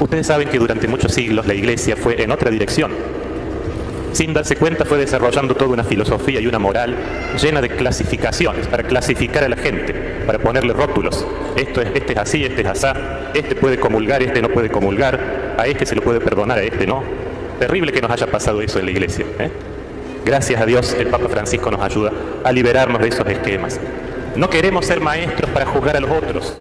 Ustedes saben que durante muchos siglos la iglesia fue en otra dirección. Sin darse cuenta fue desarrollando toda una filosofía y una moral llena de clasificaciones para clasificar a la gente, para ponerle rótulos. Esto es, este es así, este es asá, este puede comulgar, este no puede comulgar, a este se lo puede perdonar, a este no. Terrible que nos haya pasado eso en la iglesia. ¿eh? Gracias a Dios el Papa Francisco nos ayuda a liberarnos de esos esquemas. No queremos ser maestros para juzgar a los otros.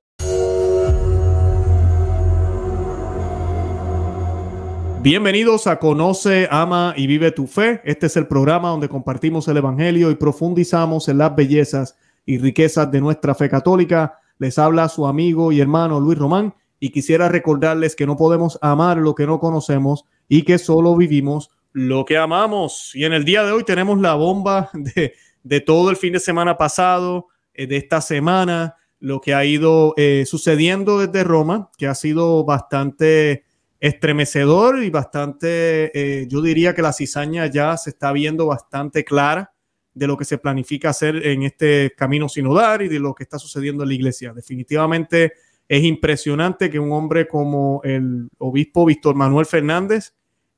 Bienvenidos a Conoce, Ama y Vive tu Fe. Este es el programa donde compartimos el Evangelio y profundizamos en las bellezas y riquezas de nuestra fe católica. Les habla su amigo y hermano Luis Román y quisiera recordarles que no podemos amar lo que no conocemos y que solo vivimos lo que amamos. Y en el día de hoy tenemos la bomba de, todo el fin de semana pasado, eh, de esta semana, lo que ha ido eh, sucediendo desde Roma, que ha sido bastante estremecedor y bastante, eh, yo diría que la cizaña ya se está viendo bastante clara de lo que se planifica hacer en este camino sinodal y de lo que está sucediendo en la iglesia. Definitivamente es impresionante que un hombre como el obispo Víctor Manuel Fernández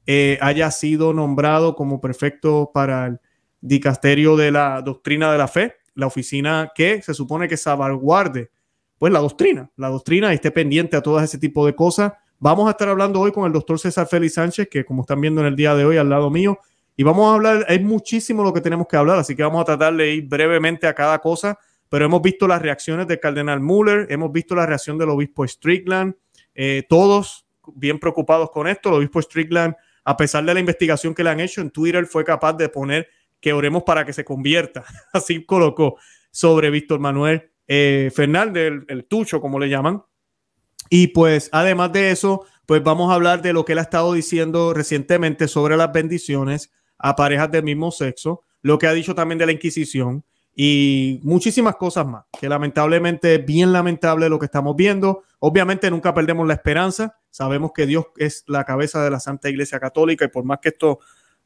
eh, haya sido nombrado como prefecto para el dicasterio de la doctrina de la fe, la oficina que se supone que salvaguarde pues la doctrina, la doctrina y esté pendiente a todo ese tipo de cosas Vamos a estar hablando hoy con el doctor César Félix Sánchez, que como están viendo en el día de hoy al lado mío, y vamos a hablar, hay muchísimo lo que tenemos que hablar, así que vamos a tratar de ir brevemente a cada cosa, pero hemos visto las reacciones del cardenal Muller, hemos visto la reacción del obispo Strickland, eh, todos bien preocupados con esto, el obispo Strickland, a pesar de la investigación que le han hecho en Twitter, fue capaz de poner que oremos para que se convierta, así colocó sobre Víctor Manuel eh, Fernández, el tucho como le llaman, y pues además de eso, pues vamos a hablar de lo que él ha estado diciendo recientemente sobre las bendiciones a parejas del mismo sexo, lo que ha dicho también de la Inquisición y muchísimas cosas más, que lamentablemente es bien lamentable lo que estamos viendo. Obviamente nunca perdemos la esperanza, sabemos que Dios es la cabeza de la Santa Iglesia Católica y por más que estos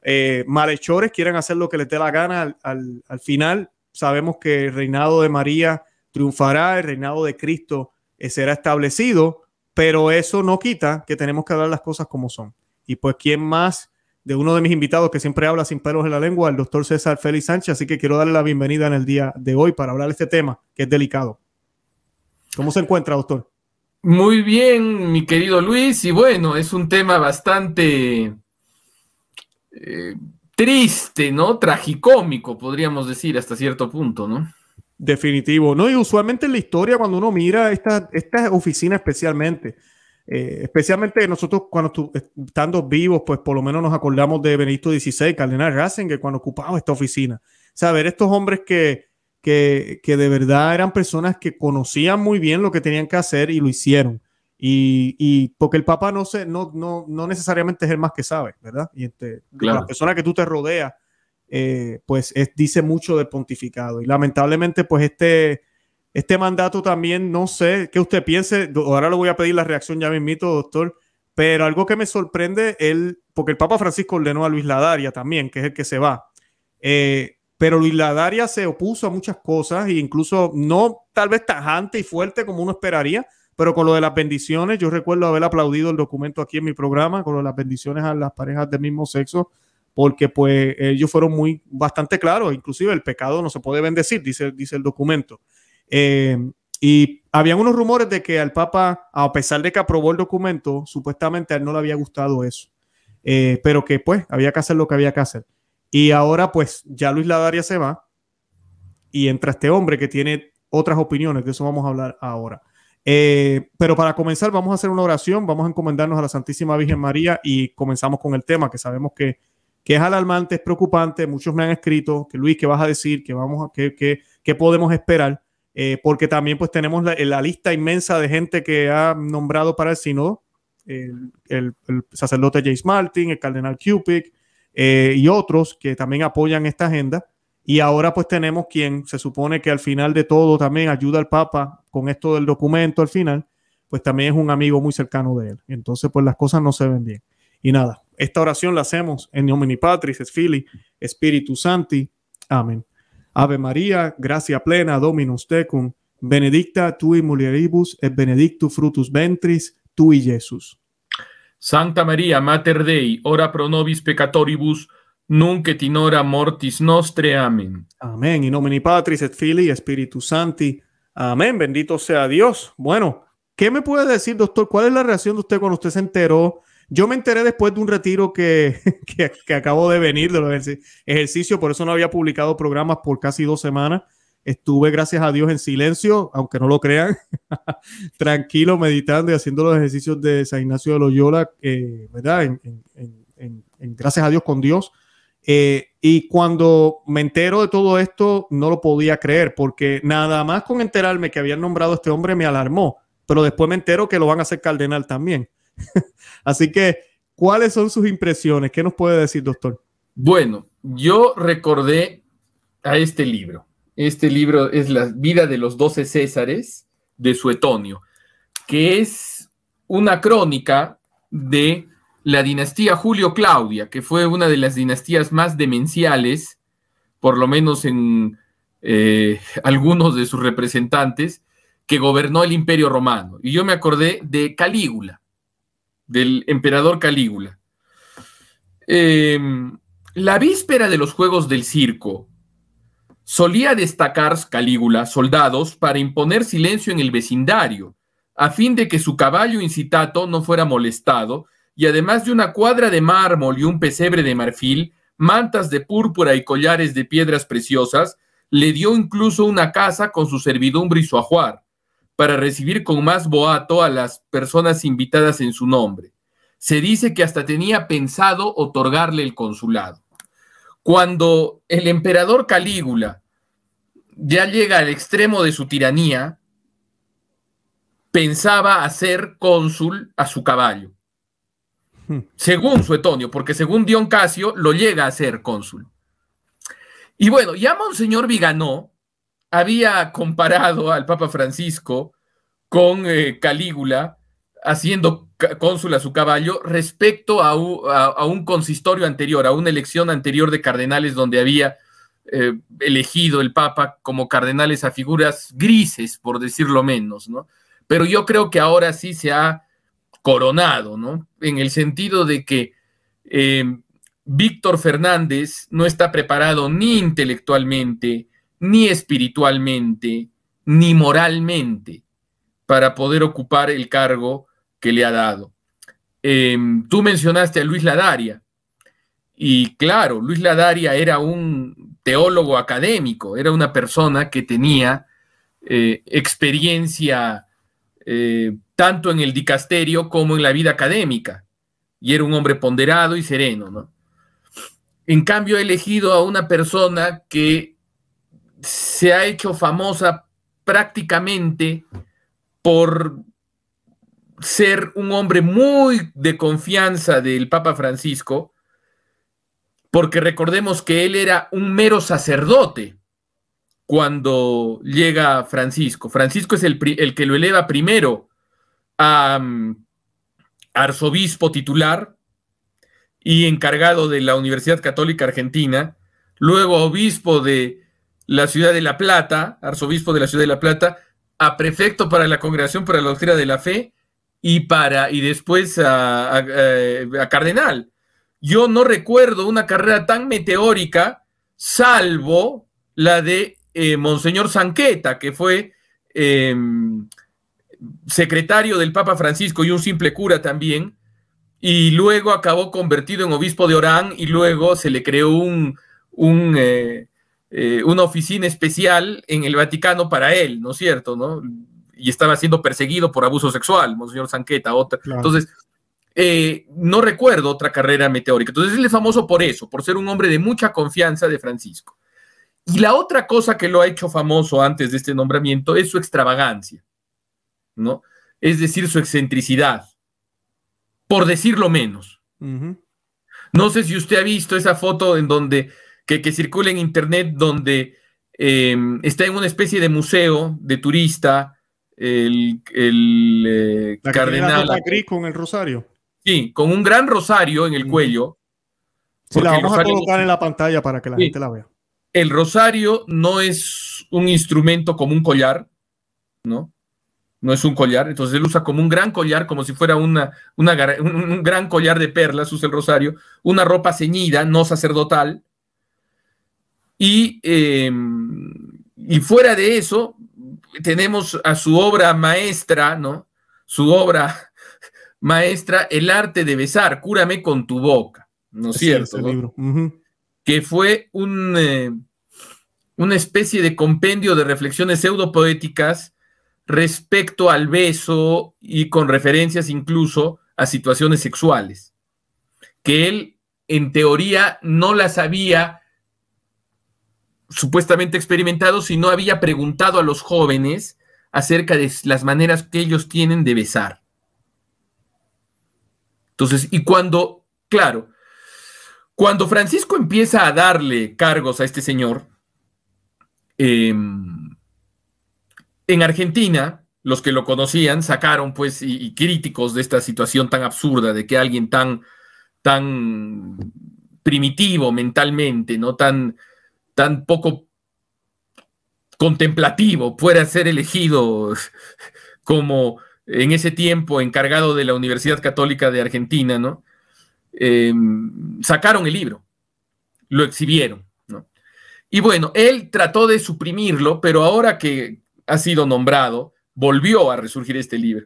eh, malhechores quieran hacer lo que les dé la gana al, al final, sabemos que el reinado de María triunfará, el reinado de Cristo será establecido, pero eso no quita que tenemos que hablar las cosas como son. Y pues, ¿quién más de uno de mis invitados que siempre habla sin pelos en la lengua, el doctor César Félix Sánchez? Así que quiero darle la bienvenida en el día de hoy para hablar de este tema que es delicado. ¿Cómo se encuentra, doctor? Muy bien, mi querido Luis, y bueno, es un tema bastante eh, triste, ¿no? Tragicómico, podríamos decir, hasta cierto punto, ¿no? Definitivo. No, y usualmente en la historia, cuando uno mira esta oficina especialmente, eh, especialmente nosotros cuando estando vivos, pues por lo menos nos acordamos de Benedicto XVI, Cardenal que cuando ocupaba esta oficina. Saber estos hombres que, que, que, de verdad eran personas que conocían muy bien lo que tenían que hacer y lo hicieron. Y, porque el Papa no, se, no, no, no necesariamente es el más que sabe, ¿verdad? Y este, las personas que tú te rodeas eh, pues dice mucho del pontificado. Y lamentablemente, pues este, este mandato también, no sé qué usted piense, ahora le voy a pedir la reacción ya mismito, doctor, pero algo que me sorprende, él, porque el Papa Francisco ordenó a Luis Ladaria también, que es el que se va. Eh, pero Luis Ladaria se opuso a muchas cosas e incluso no tal vez tajante y fuerte como uno esperaría, pero con lo de las bendiciones, yo recuerdo haber aplaudido el documento aquí en mi programa, con lo de las bendiciones a las parejas del mismo sexo, porque pues ellos fueron muy bastante claros, inclusive el pecado no se puede bendecir, dice, dice el documento. Eh, y habían unos rumores de que al Papa, a pesar de que aprobó el documento, supuestamente a él no le había gustado eso, eh, pero que pues había que hacer lo que había que hacer. Y ahora pues ya Luis Ladaria se va y entra este hombre que tiene otras opiniones, de eso vamos a hablar ahora. Eh, pero para comenzar vamos a hacer una oración, vamos a encomendarnos a la Santísima Virgen María y comenzamos con el tema que sabemos que que es alarmante, es preocupante. Muchos me han escrito que Luis, ¿qué vas a decir? ¿Qué, vamos a, qué, podemos esperar? Eh, porque también pues tenemos la, lista inmensa de gente que ha nombrado para el sínodo, el, sacerdote James Martin, el cardenal Cupic eh, y otros que también apoyan esta agenda. Y ahora pues tenemos quien se supone que al final de todo también ayuda al Papa con esto del documento al final, pues también es un amigo muy cercano de él. Entonces pues las cosas no se ven bien. Y nada, esta oración la hacemos en nomine Patris, et Fili, Espíritu Santi. Amén. Ave María, gracia plena, Dominus tecum, benedicta tui mulieribus et benedictus frutus ventris y Jesús. Santa María, Mater Dei, ora pro nobis peccatoribus, nunc et in hora mortis nostre. Amén. Amén. In nomine Patris et fili, Espíritu Santi. Amén. Bendito sea Dios. Bueno, ¿qué me puede decir, doctor? ¿Cuál es la reacción de usted cuando usted se enteró yo me enteré después de un retiro que, que, acabo de venir de los ejercicios, por eso no había publicado programas por casi dos semanas. Estuve, gracias a Dios, en silencio, aunque no lo crean, tranquilo, meditando y haciendo los ejercicios de San Ignacio de Loyola, eh, ¿verdad? En, gracias a Dios con Dios. Eh, y cuando me entero de todo esto, no lo podía creer, porque nada más con enterarme que habían nombrado a este hombre me alarmó, pero después me entero que lo van a hacer cardenal también. Así que, ¿cuáles son sus impresiones? ¿Qué nos puede decir, doctor? Bueno, yo recordé a este libro. Este libro es La vida de los doce Césares de Suetonio, que es una crónica de la dinastía Julio-Claudia, que fue una de las dinastías más demenciales, por lo menos en eh, algunos de sus representantes, que gobernó el imperio romano. Y yo me acordé de Calígula del emperador Calígula. Em, la víspera de los Juegos del Circo solía destacar Calígula soldados para imponer silencio en el vecindario, a fin de que su caballo incitato no fuera molestado, y además de una cuadra de mármol y un pesebre de marfil, mantas de púrpura y collares de piedras preciosas, le dio incluso una casa con su servidumbre y su ajuar, para recibir con más boato a las personas invitadas en su nombre. Se dice que hasta tenía pensado otorgarle el consulado. Cuando el emperador Calígula ya llega al extremo de su tiranía, pensaba hacer cónsul a su caballo. Hmm. Según Suetonio, porque según Dion Casio lo llega a ser cónsul. Y bueno, ya Monseñor Viganó, había comparado al Papa Francisco con eh, Calígula, haciendo cónsul a su caballo, respecto a, un consistorio anterior, a una elección anterior de cardenales donde había eh, elegido el Papa como cardenales a figuras grises, por decirlo menos, ¿no? Pero yo creo que ahora sí se ha coronado, ¿no? En el sentido de que eh, Víctor Fernández no está preparado ni intelectualmente, ni espiritualmente, ni moralmente, para poder ocupar el cargo que le ha dado. Em, tú mencionaste a Luis Ladaria, y claro, Luis Ladaria era un teólogo académico, era una persona que tenía eh, experiencia eh, tanto en el dicasterio como en la vida académica, y era un hombre ponderado y sereno, ¿no? En cambio, ha elegido a una persona que se ha hecho famosa prácticamente por ser un hombre muy de confianza del Papa Francisco, porque recordemos que él era un mero sacerdote cuando llega Francisco. Francisco es el, el que lo eleva primero a mm, arzobispo titular y encargado de la Universidad Católica Argentina, luego obispo de la ciudad de La Plata, arzobispo de la ciudad de La Plata, a prefecto para la Congregación para la Doctrina de la Fe y, para, y después a, eh, cardenal. Yo no recuerdo una carrera tan meteórica, salvo la de eh, Monseñor Sanqueta, que fue em, secretario del Papa Francisco y un simple cura también, y luego acabó convertido en obispo de Orán y luego se le creó un, eh, eh, una oficina especial en el Vaticano para él, ¿no es cierto? ¿no? Y estaba siendo perseguido por abuso sexual, Monseñor Sanqueta, otra. Entonces, eh, no recuerdo otra carrera meteórica. Entonces, él es famoso por eso, por ser un hombre de mucha confianza de Francisco. Y la otra cosa que lo ha hecho famoso antes de este nombramiento es su extravagancia, ¿no? Es decir, su excentricidad, por decirlo menos. No sé si usted ha visto esa foto en donde que, circula en Internet donde em, está en una especie de museo de turista el, eh, cardenal. con el rosario. Sí, con un gran rosario en el mm. cuello. Sí, la vamos a colocar en la pantalla para que la gente la vea. El rosario no es un instrumento como un collar, ¿no? No es un collar, entonces él usa como un gran collar, como si fuera una, un, gran collar de perlas, usa el rosario, una ropa ceñida, no sacerdotal, y, em, y fuera de eso, tenemos a su obra maestra, ¿no? Su obra maestra, El arte de besar, cúrame con tu boca, ¿no es cierto? Que fue un, eh, una especie de compendio de reflexiones pseudopoéticas respecto al beso y con referencias incluso a situaciones sexuales, que él en teoría no las había supuestamente experimentados y no había preguntado a los jóvenes acerca de las maneras que ellos tienen de besar. Entonces, y cuando, claro, cuando Francisco empieza a darle cargos a este señor, em, en Argentina, los que lo conocían sacaron, pues, y, y, críticos de esta situación tan absurda, de que alguien tan, tan primitivo mentalmente, ¿no? Tan, tan poco contemplativo fuera ser elegido como en ese tiempo encargado de la Universidad Católica de Argentina, ¿no? Em, sacaron el libro, lo exhibieron, ¿no? Y bueno, él trató de suprimirlo, pero ahora que ha sido nombrado, volvió a resurgir este libro.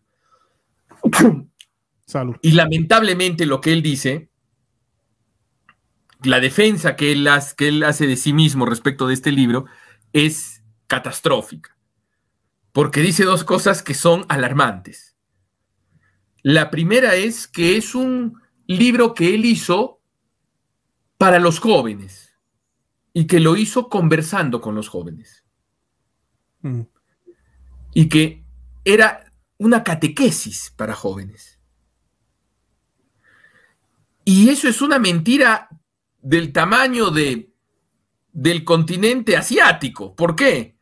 Salud. Y lamentablemente lo que él dice la defensa que él, hace, de sí mismo respecto de este libro es catastrófica, porque dice dos cosas que son alarmantes. La primera es que es un libro que él hizo para los jóvenes y que lo hizo conversando con los jóvenes. Mm. Y que era una catequesis para jóvenes. Y eso es una mentira del tamaño de, del continente asiático. ¿Por qué?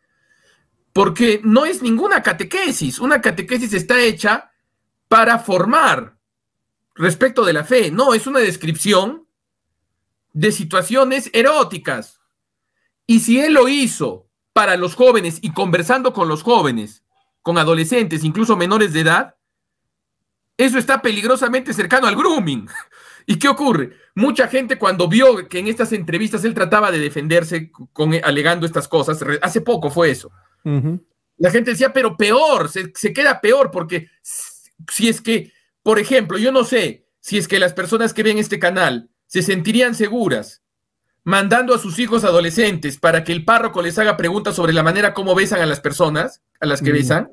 Porque no es ninguna catequesis. Una catequesis está hecha para formar respecto de la fe. No, es una descripción de situaciones eróticas. Y si él lo hizo para los jóvenes y conversando con los jóvenes, con adolescentes, incluso menores de edad, eso está peligrosamente cercano al grooming. ¿Y qué ocurre? Mucha gente cuando vio que en estas entrevistas él trataba de defenderse con, eh, alegando estas cosas, hace poco fue eso. La gente decía, pero peor, se, queda peor, porque si es que, por ejemplo, yo no sé si es que las personas que ven este canal se sentirían seguras mandando a sus hijos adolescentes para que el párroco les haga preguntas sobre la manera como besan a las personas, a las que besan.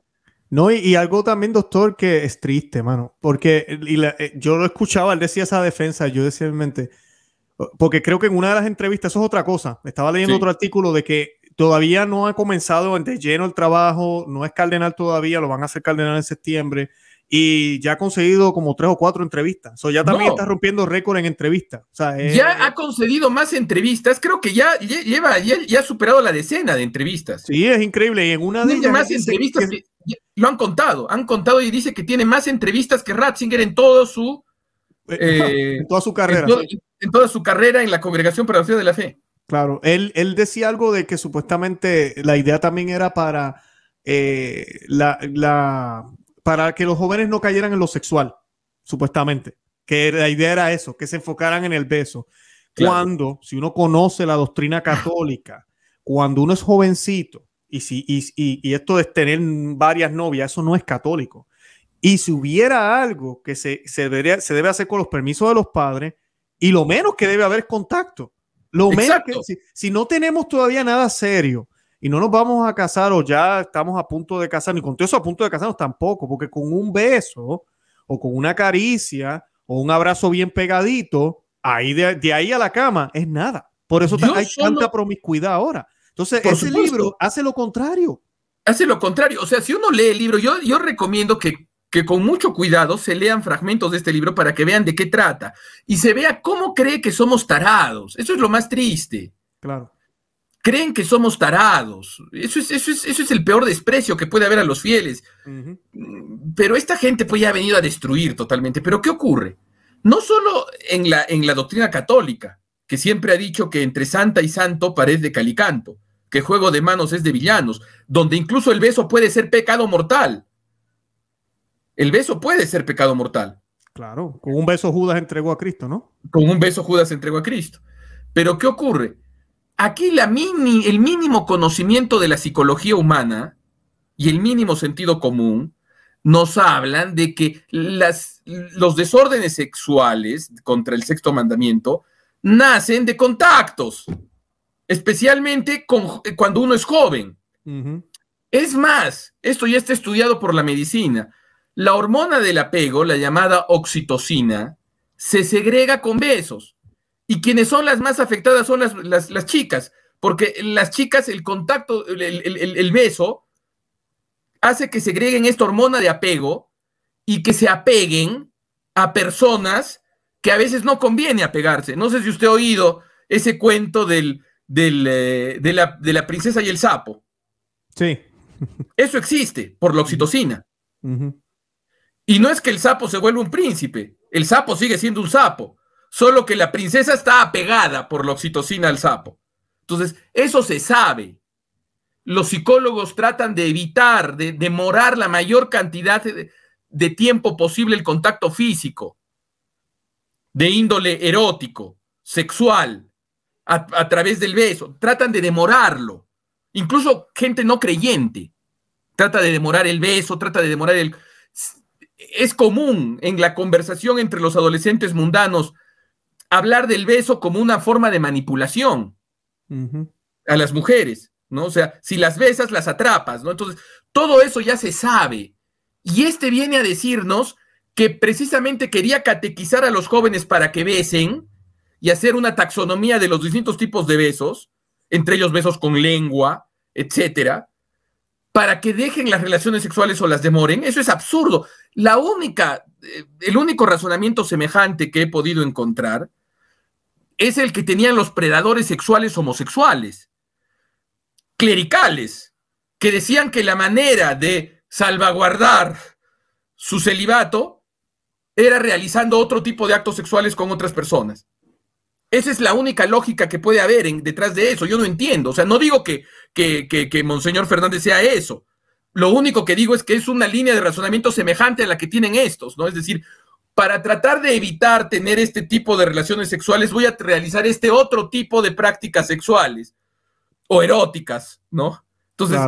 No, y, algo también, doctor, que es triste, mano, porque eh, yo lo escuchaba, él decía esa defensa, yo decía en porque creo que en una de las entrevistas, eso es otra cosa, estaba leyendo otro artículo de que todavía no ha comenzado de lleno el trabajo, no es cardenal todavía, lo van a hacer cardenal en septiembre, y ya ha conseguido como tres o cuatro entrevistas. O sea, ya también está rompiendo récord en entrevistas. Eh, ya ha conseguido más entrevistas. Creo que ya, lleva, ya, ya, ha superado la decena de entrevistas. Sí, es increíble. Y en una de ellas. más entrevistas lo han contado. Han contado y dice que tiene más entrevistas que Ratzinger en todo su. Eh, eh, en toda su carrera. En, toda su carrera en la Congregación para la Ciudad de la Fe. Claro, él, decía algo de que supuestamente la idea también era para la para que los jóvenes no cayeran en lo sexual, supuestamente. Que la idea era eso, que se enfocaran en el beso. Cuando, si uno conoce la doctrina católica, cuando uno es jovencito, y, si, y, y, y esto de tener varias novias, eso no es católico. Y si hubiera algo que se, se, debería, debe hacer con los permisos de los padres, y lo menos que debe haber es contacto. Lo menos que, si no tenemos todavía nada serio, y no nos vamos a casar o ya estamos a punto de casarnos, y con todo eso a punto de casarnos tampoco, porque con un beso o con una caricia o un abrazo bien pegadito, ahí de, ahí a la cama es nada. Por eso hay tanta promiscuidad ahora. Entonces, ese libro hace lo contrario. Hace lo contrario. O sea, si uno lee el libro, yo, yo recomiendo que que con mucho cuidado se lean fragmentos de este libro para que vean de qué trata y se vea cómo cree que somos tarados. Eso es lo más triste. Claro creen que somos tarados. Eso es, el peor desprecio que puede haber a los fieles. Mm, pero esta gente pues ya ha venido a destruir totalmente. Pero ¿qué ocurre? No solo en la, en la doctrina católica, que siempre ha dicho que entre santa y santo pared de calicanto, que juego de manos es de villanos, donde incluso el beso puede ser pecado mortal. El beso puede ser pecado mortal. Claro, con un beso Judas entregó a Cristo, ¿no? Con un beso Judas entregó a Cristo. Pero ¿qué ocurre? aquí el mínimo conocimiento de la psicología humana y el mínimo sentido común nos hablan de que los desórdenes sexuales contra el sexto mandamiento nacen de contactos, especialmente eh, cuando uno es joven. Es más, esto ya está estudiado por la medicina. La hormona del apego, la llamada oxitocina, se segrega con besos. Y quienes son las más afectadas son las, chicas, porque las chicas el contacto, el, beso, hace que segreguen esta hormona de apego y que se apeguen a personas que a veces no conviene apegarse. No sé si usted ha oído ese cuento del, eh, de, la, princesa y el sapo. Sí. Eso existe por la oxitocina. Y no es que el sapo se vuelva un príncipe, el sapo sigue siendo un sapo, Solo que la princesa está apegada por la oxitocina al sapo. Entonces, eso se sabe. Los psicólogos tratan de evitar, de demorar la mayor cantidad de, tiempo posible el contacto físico, de índole erótico, sexual, a través del beso. Tratan de demorarlo. Incluso gente no creyente trata de demorar el beso, trata de demorar el... Es común en la conversación entre los adolescentes mundanos hablar del beso como una forma de manipulación a las mujeres, ¿no? O sea, si las besas, las atrapas, ¿no? Entonces, todo eso ya se sabe. Y este viene a decirnos que precisamente quería catequizar a los jóvenes para que besen y hacer una taxonomía de los distintos tipos de besos, entre ellos besos con lengua, etcétera, para que dejen las relaciones sexuales o las demoren. Eso es absurdo. La única, eh, el único razonamiento semejante que he podido encontrar es el que tenían los predadores sexuales homosexuales, clericales, que decían que la manera de salvaguardar su celibato era realizando otro tipo de actos sexuales con otras personas. Esa es la única lógica que puede haber detrás de eso. Yo no entiendo. O sea, no digo que, que Monseñor Fernández sea eso. Lo único que digo es que es una línea de razonamiento semejante a la que tienen estos, ¿no? Es decir, para tratar de evitar tener este tipo de relaciones sexuales, voy a realizar este otro tipo de prácticas sexuales o eróticas, ¿no? Entonces,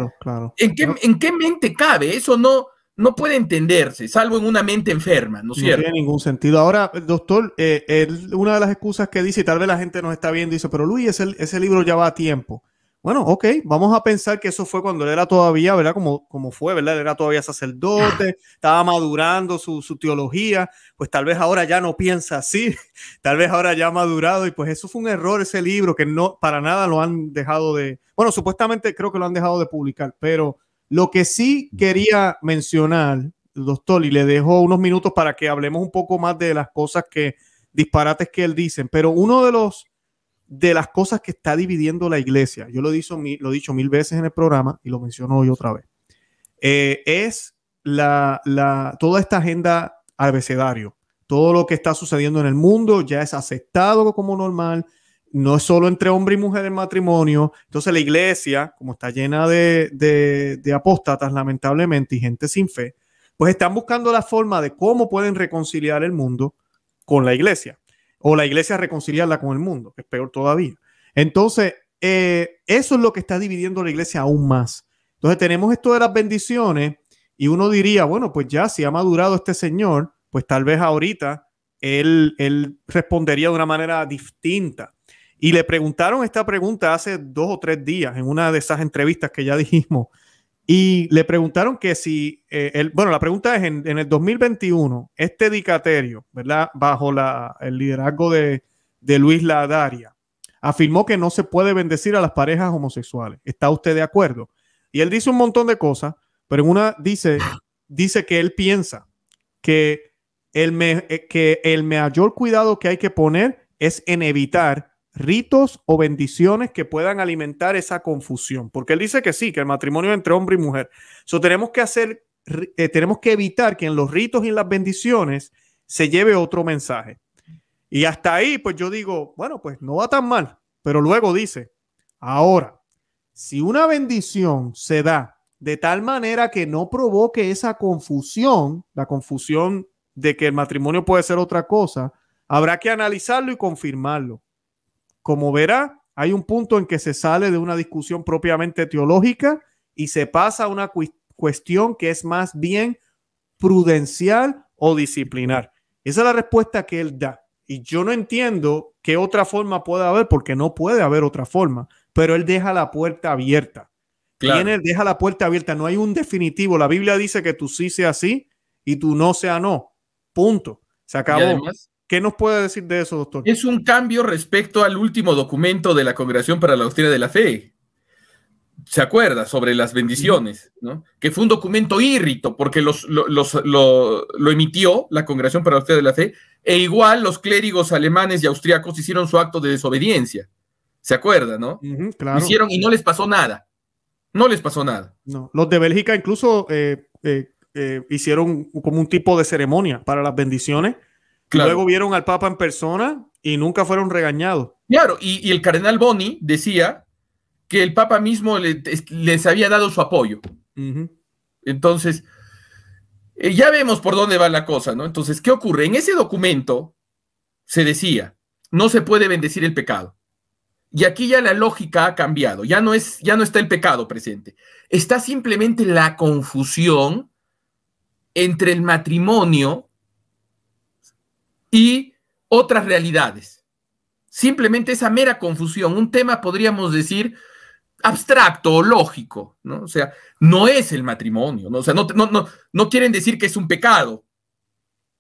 ¿en, qué, ¿en mente cabe? Eso no, no puede entenderse, salvo en una mente enferma, ¿no es cierto? No tiene ningún sentido. Ahora, doctor, eh, una de las excusas que dice, y tal vez la gente nos está viendo, dice, pero Luis, ese libro ya va a tiempo. Bueno, ok, vamos a pensar que eso fue cuando él era todavía, ¿verdad? Como, como fue, ¿verdad? Él era todavía sacerdote, estaba madurando su, su, teología, pues tal vez ahora ya no piensa así, tal vez ahora ya ha madurado y pues eso fue un error ese libro que no, para nada lo han dejado de, bueno, supuestamente creo que lo han dejado de publicar, pero lo que sí quería mencionar, doctor, y le dejo unos minutos para que hablemos un poco más de las cosas que, disparates que él dice, pero uno de los de las cosas que está dividiendo la iglesia, yo lo, he dicho mil veces en el programa y lo menciono hoy otra vez, eh, es la, toda esta agenda abecedario. Todo lo que está sucediendo en el mundo ya es aceptado como normal, no es solo entre hombre y mujer en matrimonio. Entonces la iglesia, como está llena de apóstatas lamentablemente y gente sin fe, pues están buscando la forma de cómo pueden reconciliar el mundo con la iglesia o la iglesia reconciliarla con el mundo, que es peor todavía. Entonces, eh, eso es lo que está dividiendo la iglesia aún más. Entonces tenemos esto de las bendiciones y uno diría, bueno, pues ya si ha madurado este señor, pues tal vez ahorita él, él respondería de una manera distinta. Y le preguntaron esta pregunta hace dos o tres días en una de esas entrevistas que ya dijimos y le preguntaron que si, eh, bueno, la pregunta es, en, el 2021, este dicaterio, ¿verdad? Bajo la, el liderazgo de, Luis Ladaria, afirmó que no se puede bendecir a las parejas homosexuales. ¿Está usted de acuerdo? Y él dice un montón de cosas, pero una dice, dice que él piensa que el, eh, que el mayor cuidado que hay que poner es en evitar ritos o bendiciones que puedan alimentar esa confusión. Porque él dice que sí, que el matrimonio es entre hombre y mujer. Eso tenemos que hacer, eh, tenemos que evitar que en los ritos y en las bendiciones se lleve otro mensaje. Y hasta ahí, pues yo digo, bueno, pues no va tan mal. Pero luego dice, ahora, si una bendición se da de tal manera que no provoque esa confusión, la confusión de que el matrimonio puede ser otra cosa, habrá que analizarlo y confirmarlo. Como verá, hay un punto en que se sale de una discusión propiamente teológica y se pasa a una cuestión que es más bien prudencial o disciplinar. Esa es la respuesta que él da. Y yo no entiendo qué otra forma puede haber, porque no puede haber otra forma, pero él deja la puerta abierta. Claro. Tiene, deja la puerta abierta, no hay un definitivo. La Biblia dice que tú sí sea sí y tú no sea no. Punto. Se acabó. ¿Qué nos puede decir de eso, doctor? Es un cambio respecto al último documento de la Congregación para la Austria de la Fe. ¿Se acuerda? Sobre las bendiciones, ¿no? Que fue un documento írrito porque los, lo, emitió la Congregación para la Austria de la Fe e igual los clérigos alemanes y austriacos hicieron su acto de desobediencia. ¿Se acuerda, no? Hicieron y no les pasó nada. No les pasó nada. Los de Bélgica incluso eh, eh, eh, hicieron como un tipo de ceremonia para las bendiciones Luego vieron al Papa en persona y nunca fueron regañados. Claro, y, el cardenal Boni decía que el Papa mismo les había dado su apoyo. Entonces, eh, ya vemos por dónde va la cosa, ¿no? Entonces, ¿qué ocurre? En ese documento se decía, no se puede bendecir el pecado. Y aquí ya la lógica ha cambiado, ya no, es, ya no está el pecado presente, está simplemente la confusión entre el matrimonio y otras realidades. Simplemente esa mera confusión, un tema podríamos decir abstracto o lógico, ¿no? O sea, no es el matrimonio, ¿no? O sea, no, no, no, no quieren decir que es un pecado,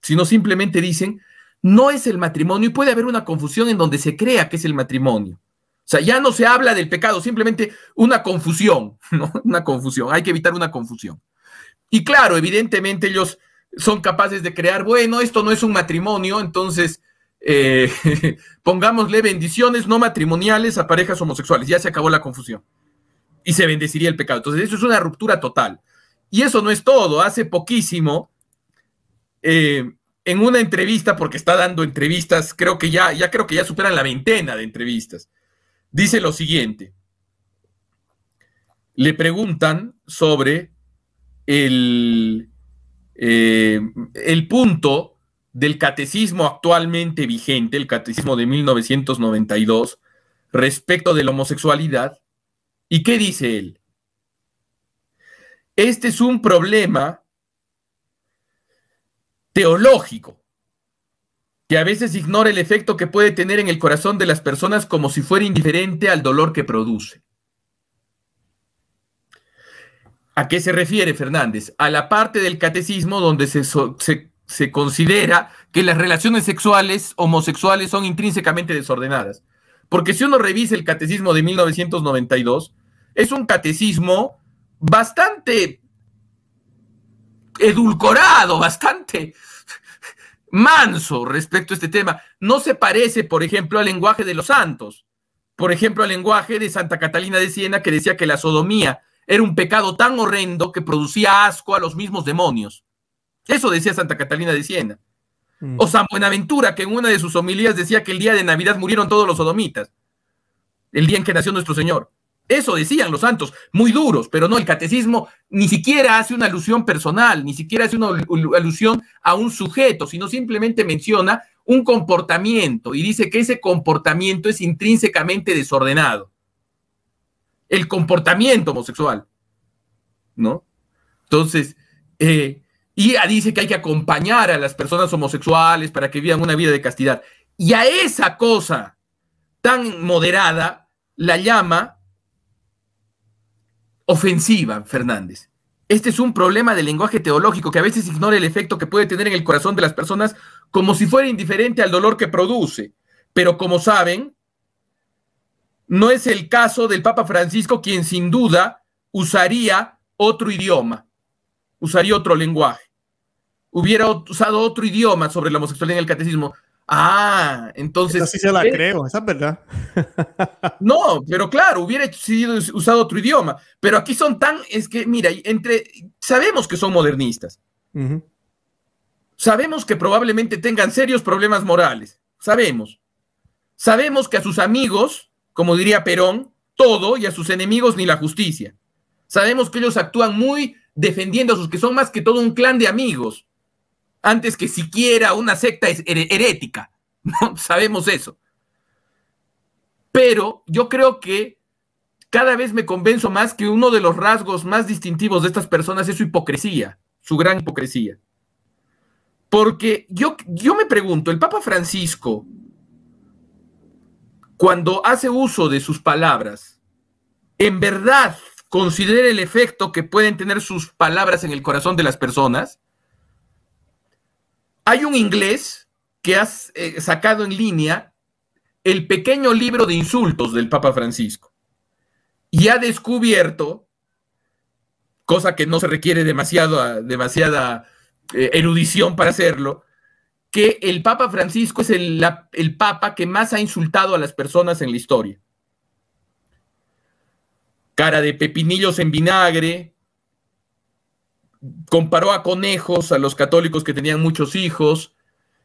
sino simplemente dicen, no es el matrimonio y puede haber una confusión en donde se crea que es el matrimonio. O sea, ya no se habla del pecado, simplemente una confusión, ¿no? Una confusión, hay que evitar una confusión. Y claro, evidentemente ellos son capaces de crear, bueno, esto no es un matrimonio, entonces eh, pongámosle bendiciones no matrimoniales a parejas homosexuales, ya se acabó la confusión y se bendeciría el pecado. Entonces eso es una ruptura total. Y eso no es todo, hace poquísimo, eh, en una entrevista, porque está dando entrevistas, creo que ya, ya creo que ya superan la veintena de entrevistas, dice lo siguiente. Le preguntan sobre el, eh, el punto del catecismo actualmente vigente, el catecismo de 1992, respecto de la homosexualidad. ¿Y qué dice él? Este es un problema teológico que a veces ignora el efecto que puede tener en el corazón de las personas como si fuera indiferente al dolor que produce. ¿A qué se refiere Fernández? A la parte del catecismo donde se, considera que las relaciones sexuales homosexuales son intrínsecamente desordenadas. Porque si uno revisa el catecismo de 1992, es un catecismo bastante edulcorado, bastante manso respecto a este tema. No se parece, por ejemplo, al lenguaje de los santos. Por ejemplo, al lenguaje de Santa Catalina de Siena, que decía que la sodomía era un pecado tan horrendo que producía asco a los mismos demonios. Eso decía Santa Catalina de Siena. Mm. O San Buenaventura, que en una de sus homilías decía que el día de Navidad murieron todos los sodomitas, el día en que nació nuestro Señor. Eso decían los santos, muy duros, pero no, el catecismo ni siquiera hace una alusión personal, ni siquiera hace una alusión a un sujeto, sino simplemente menciona un comportamiento y dice que ese comportamiento es intrínsecamente desordenado el comportamiento homosexual, ¿no? Entonces, eh, y dice que hay que acompañar a las personas homosexuales para que vivan una vida de castidad. Y a esa cosa tan moderada la llama ofensiva, Fernández. Este es un problema del lenguaje teológico que a veces ignora el efecto que puede tener en el corazón de las personas como si fuera indiferente al dolor que produce. Pero como saben, no es el caso del Papa Francisco, quien sin duda usaría otro idioma, usaría otro lenguaje. Hubiera usado otro idioma sobre la homosexualidad en el catecismo. Ah, entonces. sí se la creo, esa es verdad. no, pero claro, hubiera sido usado otro idioma. Pero aquí son tan. Es que, mira, entre. Sabemos que son modernistas. Sabemos que probablemente tengan serios problemas morales. Sabemos. Sabemos que a sus amigos como diría Perón, todo y a sus enemigos ni la justicia. Sabemos que ellos actúan muy defendiendo a sus que son más que todo un clan de amigos, antes que siquiera una secta herética. sabemos eso. Pero yo creo que cada vez me convenzo más que uno de los rasgos más distintivos de estas personas es su hipocresía, su gran hipocresía. Porque yo, yo me pregunto, el Papa Francisco, cuando hace uso de sus palabras, en verdad considere el efecto que pueden tener sus palabras en el corazón de las personas. Hay un inglés que ha eh, sacado en línea el pequeño libro de insultos del Papa Francisco y ha descubierto, cosa que no se requiere demasiado, demasiada eh, erudición para hacerlo, que el Papa Francisco es el, Papa que más ha insultado a las personas en la historia. Cara de pepinillos en vinagre, comparó a conejos a los católicos que tenían muchos hijos.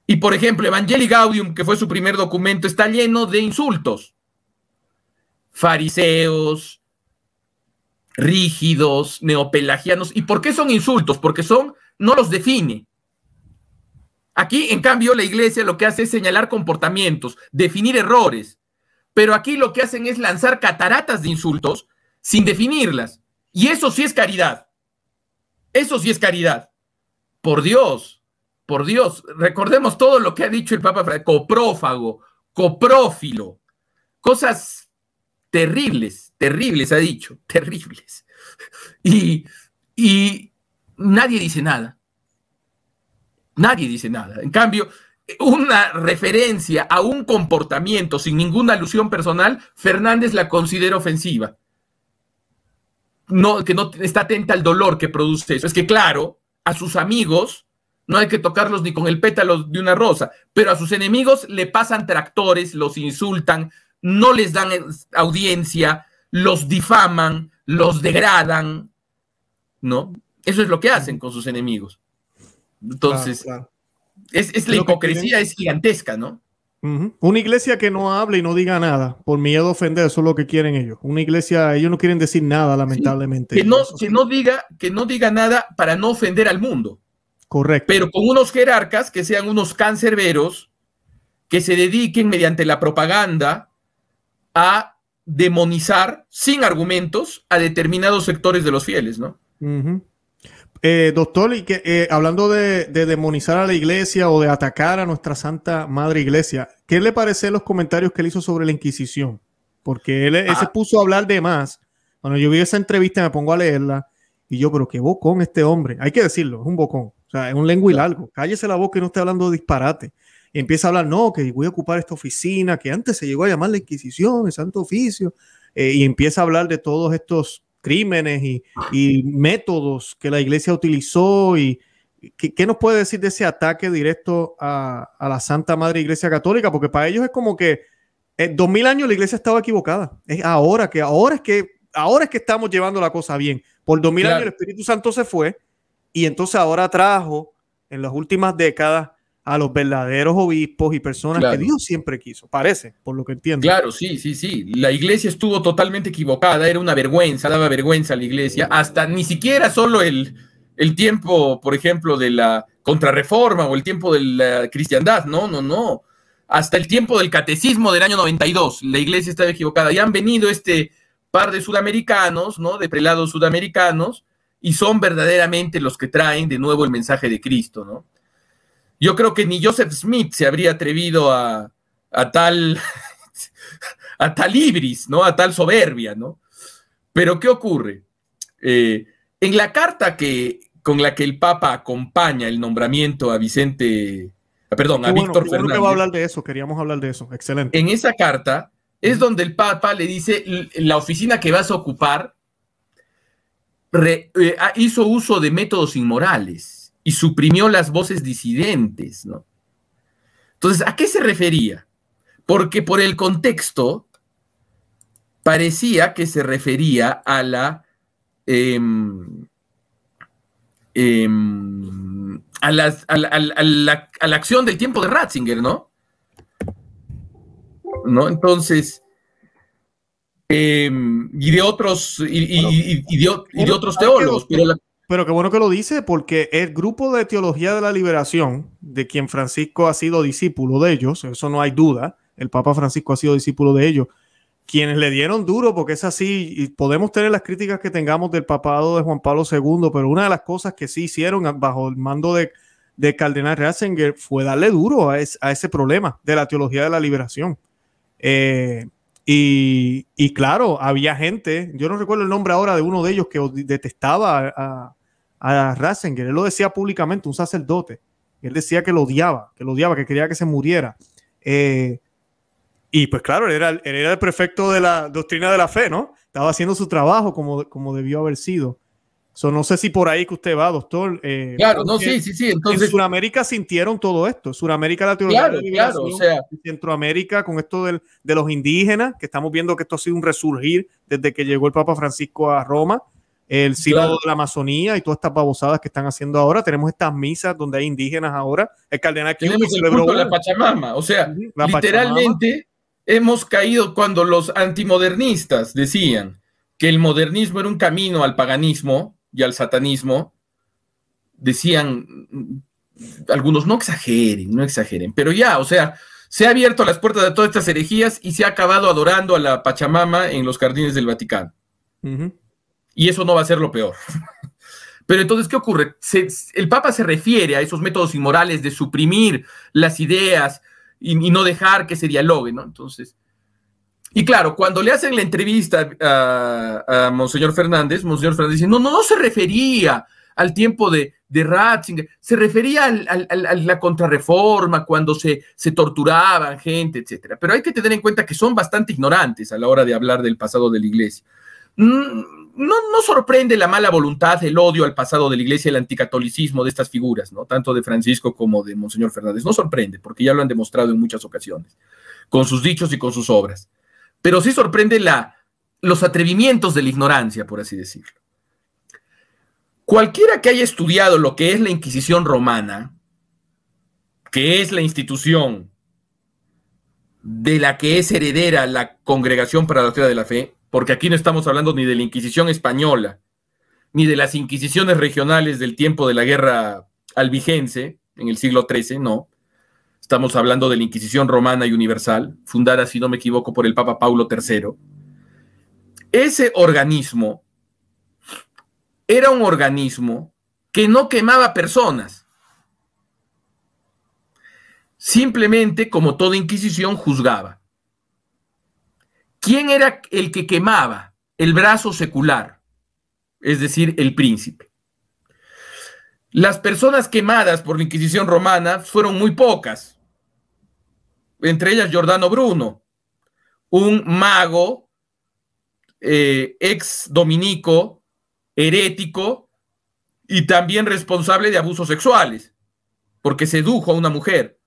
Y por ejemplo, Evangelii Gaudium, que fue su primer documento, está lleno de insultos. Fariseos, rígidos, neopelagianos. ¿Y por qué son insultos? Porque son, no los define. Aquí, en cambio, la iglesia lo que hace es señalar comportamientos, definir errores, pero aquí lo que hacen es lanzar cataratas de insultos sin definirlas. Y eso sí es caridad. Eso sí es caridad. Por Dios, por Dios, recordemos todo lo que ha dicho el Papa Francisco, coprófago, coprófilo, cosas terribles, terribles ha dicho, terribles. Y, y nadie dice nada. Nadie dice nada. En cambio, una referencia a un comportamiento sin ninguna alusión personal, Fernández la considera ofensiva. No, que no está atenta al dolor que produce eso. Es que, claro, a sus amigos no hay que tocarlos ni con el pétalo de una rosa, pero a sus enemigos le pasan tractores, los insultan, no les dan eh, audiencia, los difaman, los degradan, ¿no? Eso es lo que hacen con sus enemigos. Entonces, Es, la hipocresía es gigantesca, ¿no? Una iglesia que no hable y no diga nada por miedo a ofender, eso es lo que quieren ellos. Una iglesia, ellos no quieren decir nada, lamentablemente. que, no, que, no diga, que no diga nada para no ofender al mundo. Correcto. Pero con unos jerarcas que sean unos cancerberos que se dediquen mediante la propaganda a demonizar sin argumentos a determinados sectores de los fieles, ¿no? Eh, doctor, y que, eh, hablando de, demonizar a la iglesia o de atacar a nuestra Santa Madre Iglesia, ¿qué le parece los comentarios que él hizo sobre la Inquisición? Porque él, se ah. puso a hablar de más. Cuando yo vi esa entrevista me pongo a leerla y yo, pero qué bocón este hombre. Hay que decirlo, es un bocón. O sea, es un lengua y largo. Cállese la boca y no esté hablando de disparate. Y empieza a hablar, no, que voy a ocupar esta oficina, que antes se llegó a llamar la Inquisición, el Santo Oficio. Eh, y empieza a hablar de todos estos crímenes y, métodos que la iglesia utilizó y, ¿Qué, nos puede decir de ese ataque directo a, la Santa Madre Iglesia Católica? Porque para ellos es como que en eh, 2000 años la iglesia estaba equivocada. Es ahora que, ahora es que, ahora es que estamos llevando la cosa bien. Por 2000 años el Espíritu Santo se fue y entonces ahora trajo en las últimas décadas a los verdaderos obispos y personas que Dios siempre quiso, parece, por lo que entiendo. Claro, sí, sí, sí. La iglesia estuvo totalmente equivocada, era una vergüenza, daba vergüenza a la iglesia, hasta ni siquiera solo el, el tiempo, por ejemplo, de la contrarreforma o el tiempo de la cristiandad, no, no, no. Hasta el tiempo del catecismo del año 92, la iglesia estaba equivocada. Y han venido este par de sudamericanos, ¿no? De prelados sudamericanos, y son verdaderamente los que traen de nuevo el mensaje de Cristo, ¿no? Yo creo que ni Joseph Smith se habría atrevido a, tal a tal ibris, ¿no? A tal soberbia, ¿no? Pero ¿qué ocurre? Eh, en la carta que, con la que el Papa acompaña el nombramiento a Vicente, ah, perdón, a Víctor bueno Fernández. Que va a hablar de eso, queríamos hablar de eso, excelente. En esa carta es donde el Papa le dice, la oficina que vas a ocupar eh, ah, hizo uso de métodos inmorales y suprimió las voces disidentes, ¿no? Entonces, ¿a qué se refería? Porque por el contexto parecía que se refería a la em, em, a, la, acción del tiempo de Ratzinger, ¿no? ¿No? Entonces, em, y de otros, y, y, de, otros teólogos, pero la, pero qué bueno que lo dice, porque el grupo de Teología de la Liberación, de quien Francisco ha sido discípulo de ellos, eso no hay duda, el Papa Francisco ha sido discípulo de ellos, quienes le dieron duro, porque es así, y podemos tener las críticas que tengamos del papado de Juan Pablo II, pero una de las cosas que sí hicieron bajo el mando de, de Cardenal Ratzinger fue darle duro a, ese problema de la teología de la liberación. Eh, y, y, claro, había gente, yo no recuerdo el nombre ahora de uno de ellos que detestaba a, a Ratzinger. Él lo decía públicamente, un sacerdote. Él decía que lo odiaba, que lo odiaba, que quería que se muriera. Eh, y pues claro, él era, era, el prefecto de la doctrina de la fe, ¿no? Estaba haciendo su trabajo como, como debió haber sido. So, no sé si por ahí que usted va, doctor. Eh, claro, no, sí, sí, sí. Entonces, en Sudamérica sintieron todo esto. Sudamérica la o sea, Centroamérica con esto de los indígenas, que estamos viendo que esto ha sido un resurgir desde que llegó el Papa Francisco a Roma el silo de la Amazonía y todas estas babosadas que están haciendo ahora. Tenemos estas misas donde hay indígenas ahora. El cardenal que la Pachamama. O sea, literalmente hemos caído cuando los antimodernistas decían que el modernismo era un camino al paganismo y al satanismo. Decían mm, algunos, no exageren, no exageren. Pero ya, o sea, se ha abierto las puertas de todas estas herejías y se ha acabado adorando a la Pachamama en los jardines del Vaticano. Y eso no va a ser lo peor. Pero entonces, ¿qué ocurre? el Papa se refiere a esos métodos inmorales de suprimir las ideas y, no dejar que se dialogue ¿no? Entonces, y claro, cuando le hacen la entrevista a, Monseñor Fernández, Monseñor Fernández dice, no, no, no se refería al tiempo de, Ratzinger, se refería a la contrarreforma, cuando se, se torturaban gente, etc. Pero hay que tener en cuenta que son bastante ignorantes a la hora de hablar del pasado de la iglesia. Mm, no, sorprende la mala voluntad, el odio al pasado de la iglesia, el anticatolicismo de estas figuras, ¿no? Tanto de Francisco como de Monseñor Fernández. No sorprende, porque ya lo han demostrado en muchas ocasiones, con sus dichos y con sus obras. Pero sí sorprende la, los atrevimientos de la ignorancia, por así decirlo. Cualquiera que haya estudiado lo que es la Inquisición romana, que es la institución de la que es heredera la Congregación para la Doctrina de la Fe, porque aquí no estamos hablando ni de la Inquisición española, ni de las Inquisiciones regionales del tiempo de la guerra albigense, en el siglo XIII, no. Estamos hablando de la Inquisición romana y universal, fundada, si no me equivoco, por el Papa Paulo III. Ese organismo era un organismo que no quemaba personas. Simplemente, como toda Inquisición, juzgaba. ¿Quién era el que quemaba? El brazo secular, es decir, el príncipe. Las personas quemadas por la Inquisición romana fueron muy pocas, entre ellas Giordano Bruno, un mago eh, ex dominico, herético y también responsable de abusos sexuales, porque sedujo a una mujer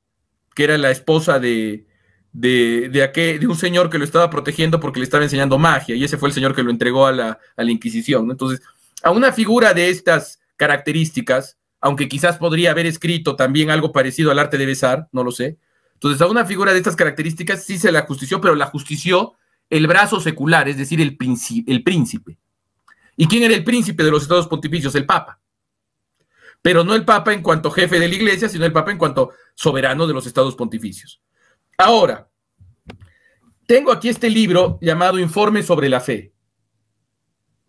que era la esposa de, de, de, de un señor que lo estaba protegiendo porque le estaba enseñando magia, y ese fue el señor que lo entregó a la, Inquisición. Entonces, a una figura de estas características, aunque quizás podría haber escrito también algo parecido al arte de besar, no lo sé. Entonces, a una figura de estas características sí se la justició, pero la justició el brazo secular, es decir, el, el príncipe. ¿Y quién era el príncipe de los estados pontificios? El Papa. Pero no el Papa en cuanto jefe de la Iglesia, sino el Papa en cuanto soberano de los estados pontificios. Ahora, tengo aquí este libro llamado Informe sobre la Fe,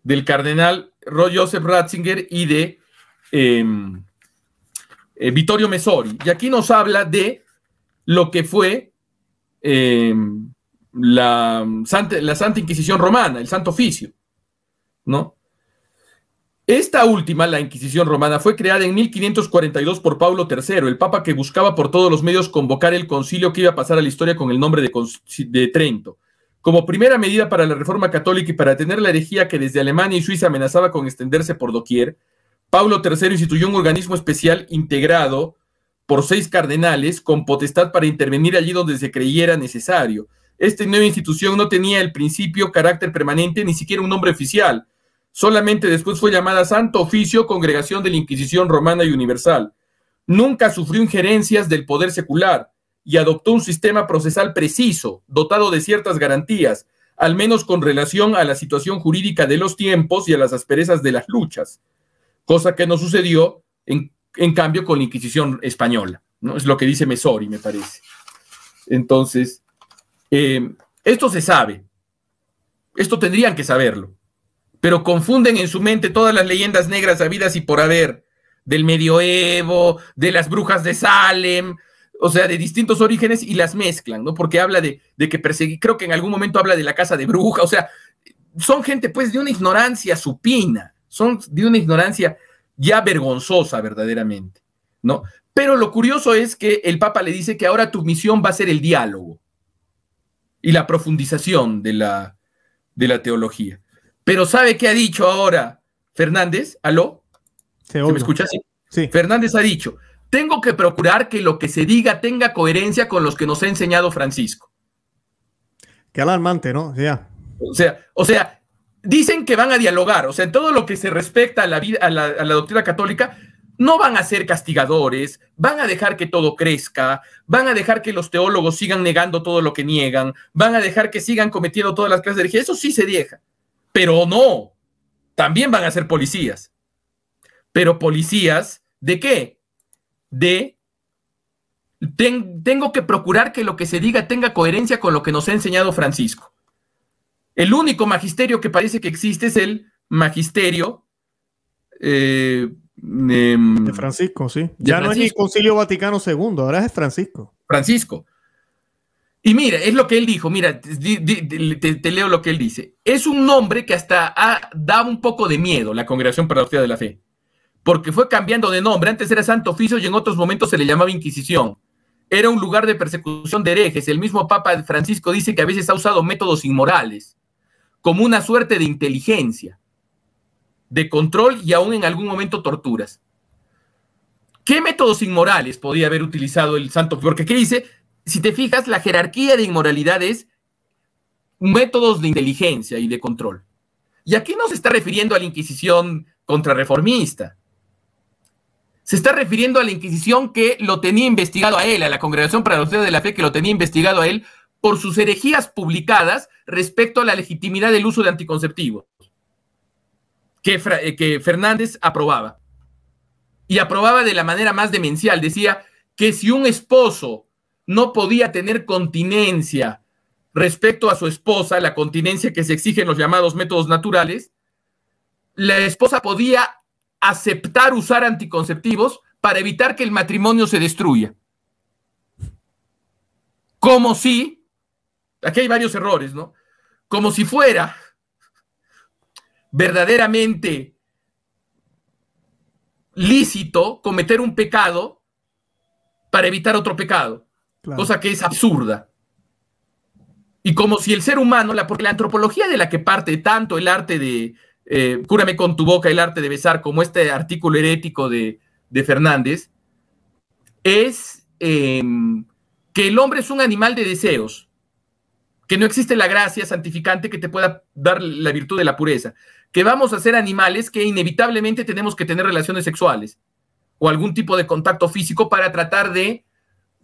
del cardenal Roy Joseph Ratzinger y de em, eh, Vittorio Messori. Y aquí nos habla de lo que fue em, la, la Santa Inquisición Romana, el Santo Oficio, ¿no? Esta última, la Inquisición romana, fue creada en 1542 por Pablo III, el papa que buscaba por todos los medios convocar el concilio que iba a pasar a la historia con el nombre de, Trento. Como primera medida para la reforma católica y para tener la herejía que desde Alemania y Suiza amenazaba con extenderse por doquier, Pablo III instituyó un organismo especial integrado por seis cardenales con potestad para intervenir allí donde se creyera necesario. Esta nueva institución no tenía el principio carácter permanente ni siquiera un nombre oficial Solamente después fue llamada Santo Oficio, Congregación de la Inquisición Romana y Universal. Nunca sufrió injerencias del poder secular y adoptó un sistema procesal preciso, dotado de ciertas garantías, al menos con relación a la situación jurídica de los tiempos y a las asperezas de las luchas, cosa que no sucedió en, cambio con la Inquisición española, ¿no? Es lo que dice Mesori, me parece. Entonces, eh, esto se sabe, esto tendrían que saberlo pero confunden en su mente todas las leyendas negras habidas y por haber, del medioevo, de las brujas de Salem, o sea, de distintos orígenes y las mezclan, ¿no? Porque habla de, que perseguí, creo que en algún momento habla de la casa de bruja, o sea, son gente pues de una ignorancia supina, son de una ignorancia ya vergonzosa verdaderamente, ¿no? Pero lo curioso es que el Papa le dice que ahora tu misión va a ser el diálogo y la profundización de la, de la teología. Pero ¿sabe qué ha dicho ahora Fernández? ¿Aló? ¿Se me escucha? Sí. Fernández ha dicho, tengo que procurar que lo que se diga tenga coherencia con los que nos ha enseñado Francisco. Qué alarmante, ¿no? O sea, o sea, dicen que van a dialogar, o sea, en todo lo que se respecta a la, vida, a la, doctrina católica, no van a ser castigadores, van a dejar que todo crezca, van a dejar que los teólogos sigan negando todo lo que niegan, van a dejar que sigan cometiendo todas las clases de eso sí se deja. Pero no, también van a ser policías. Pero policías de qué? De... tengo que procurar que lo que se diga tenga coherencia con lo que nos ha enseñado Francisco. El único magisterio que parece que existe es el magisterio eh, em, de Francisco, sí. ya no es ni Concilio Vaticano II, ahora es Francisco. Francisco. Y mira, es lo que él dijo, mira, te, leo lo que él dice. Es un nombre que hasta ha, da un poco de miedo la Congregación para la de la Fe, porque fue cambiando de nombre, antes era Santo Oficio y en otros momentos se le llamaba Inquisición. Era un lugar de persecución de herejes. El mismo Papa Francisco dice que a veces ha usado métodos inmorales, como una suerte de inteligencia, de control y aún en algún momento torturas. ¿Qué métodos inmorales podía haber utilizado el Santo? Porque ¿qué dice? si te fijas, la jerarquía de inmoralidad es métodos de inteligencia y de control. Y aquí no se está refiriendo a la Inquisición contrarreformista. Se está refiriendo a la Inquisición que lo tenía investigado a él, a la Congregación para los Estudios de la Fe que lo tenía investigado a él por sus herejías publicadas respecto a la legitimidad del uso de anticonceptivos que eh, Fernández aprobaba. Y aprobaba de la manera más demencial. Decía que si un esposo no podía tener continencia respecto a su esposa, la continencia que se exige en los llamados métodos naturales, la esposa podía aceptar usar anticonceptivos para evitar que el matrimonio se destruya. Como si, aquí hay varios errores, ¿no? Como si fuera verdaderamente lícito cometer un pecado para evitar otro pecado. Cosa que es absurda. Y como si el ser humano, la, porque la antropología de la que parte tanto el arte de eh, Cúrame con tu boca, el arte de besar, como este artículo herético de, Fernández, es em, que el hombre es un animal de deseos, que no existe la gracia santificante que te pueda dar la virtud de la pureza, que vamos a ser animales que inevitablemente tenemos que tener relaciones sexuales o algún tipo de contacto físico para tratar de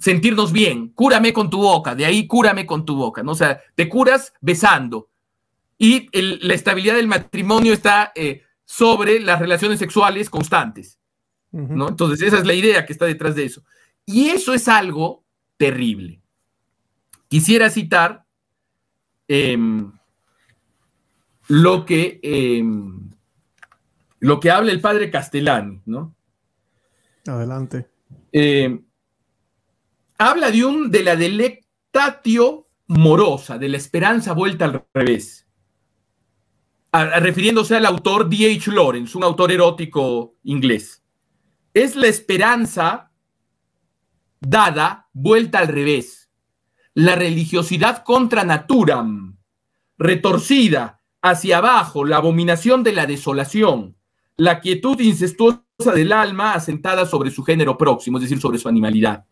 sentirnos bien. Cúrame con tu boca, de ahí cúrame con tu boca, ¿no? O sea, te curas besando. Y la estabilidad del matrimonio está eh, sobre las relaciones sexuales constantes, ¿no? Entonces, esa es la idea que está detrás de eso. Y eso es algo terrible. Quisiera citar em, lo, que, em, lo que habla el padre Castellani, ¿no? Adelante. Eh, habla de, un, de la delectatio morosa, de la esperanza vuelta al revés, refiriéndose al autor D.H. Lawrence, un autor erótico inglés. Es la esperanza dada vuelta al revés, la religiosidad contra natura, retorcida hacia abajo, la abominación de la desolación, la quietud incestuosa del alma asentada sobre su género próximo, es decir, sobre su animalidad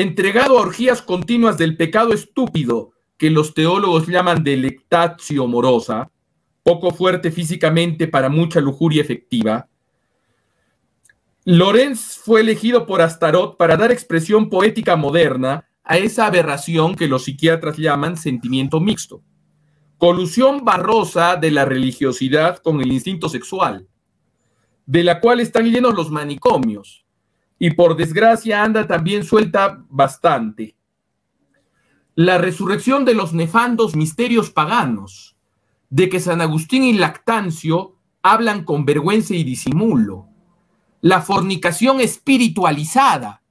entregado a orgías continuas del pecado estúpido que los teólogos llaman delectatio morosa, poco fuerte físicamente para mucha lujuria efectiva, Lorenz fue elegido por Astaroth para dar expresión poética moderna a esa aberración que los psiquiatras llaman sentimiento mixto. Colusión barrosa de la religiosidad con el instinto sexual, de la cual están llenos los manicomios y por desgracia anda también suelta bastante. La resurrección de los nefandos misterios paganos, de que San Agustín y Lactancio hablan con vergüenza y disimulo. La fornicación espiritualizada,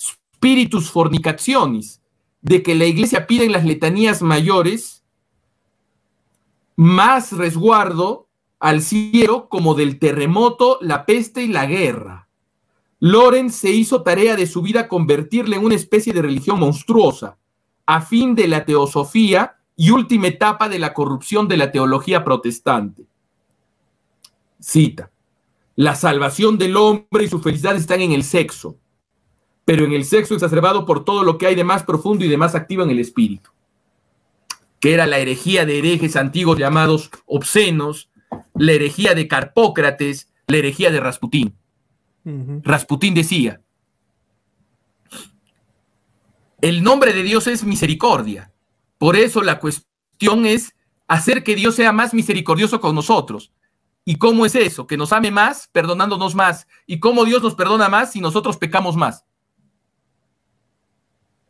spiritus fornicationis, de que la iglesia pide en las letanías mayores más resguardo al cielo como del terremoto, la peste y la guerra Lorenz se hizo tarea de su vida convertirle en una especie de religión monstruosa, a fin de la teosofía y última etapa de la corrupción de la teología protestante. Cita. La salvación del hombre y su felicidad están en el sexo, pero en el sexo exacerbado por todo lo que hay de más profundo y de más activo en el espíritu, que era la herejía de herejes antiguos llamados obscenos, la herejía de Carpócrates, la herejía de Rasputín. Rasputín decía, el nombre de Dios es misericordia. Por eso la cuestión es hacer que Dios sea más misericordioso con nosotros. ¿Y cómo es eso? Que nos ame más, perdonándonos más. ¿Y cómo Dios nos perdona más si nosotros pecamos más?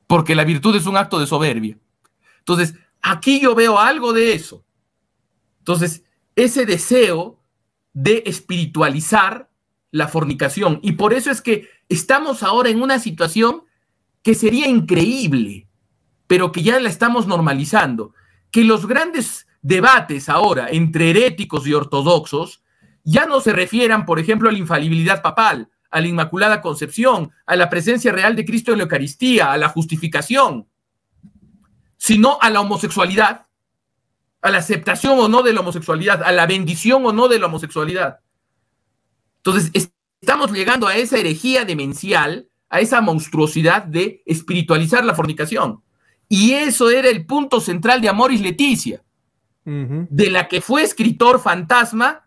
Porque la virtud es un acto de soberbia. Entonces, aquí yo veo algo de eso. Entonces, ese deseo de espiritualizar la fornicación. Y por eso es que estamos ahora en una situación que sería increíble, pero que ya la estamos normalizando, que los grandes debates ahora entre heréticos y ortodoxos ya no se refieran, por ejemplo, a la infalibilidad papal, a la Inmaculada Concepción, a la presencia real de Cristo en la Eucaristía, a la justificación, sino a la homosexualidad, a la aceptación o no de la homosexualidad, a la bendición o no de la homosexualidad. Entonces, estamos llegando a esa herejía demencial, a esa monstruosidad de espiritualizar la fornicación. Y eso era el punto central de Amoris Leticia, de la que fue escritor fantasma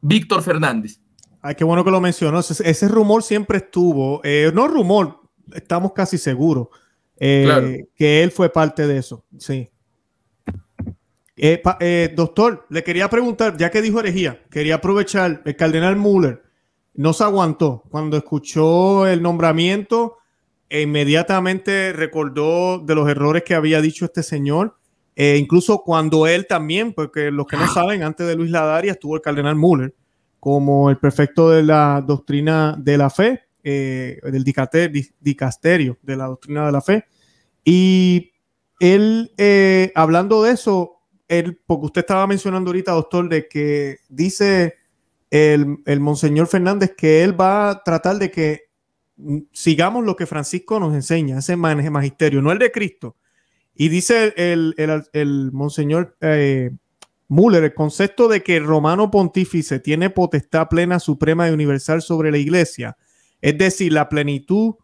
Víctor Fernández. Ay, qué bueno que lo mencionó. Ese, rumor siempre estuvo, eh, no rumor, estamos casi seguros eh, que él fue parte de eso. Sí. Eh, eh, doctor, le quería preguntar, ya que dijo herejía, quería aprovechar, el cardenal Muller, no se aguantó cuando escuchó el nombramiento, e inmediatamente recordó de los errores que había dicho este señor, e incluso cuando él también, porque los que no ah. saben, antes de Luis Ladaria estuvo el cardenal Muller, como el prefecto de la doctrina de la fe, eh, del dicasterio de la doctrina de la fe, y él, hablando de eso, porque usted estaba mencionando ahorita, doctor, de que dice el, monseñor Fernández que él va a tratar de que sigamos lo que Francisco nos enseña, ese magisterio, no el de Cristo. Y dice el, monseñor Muller eh, Müller, el concepto de que el romano pontífice tiene potestad plena, suprema y universal sobre la iglesia, es decir, la plenitud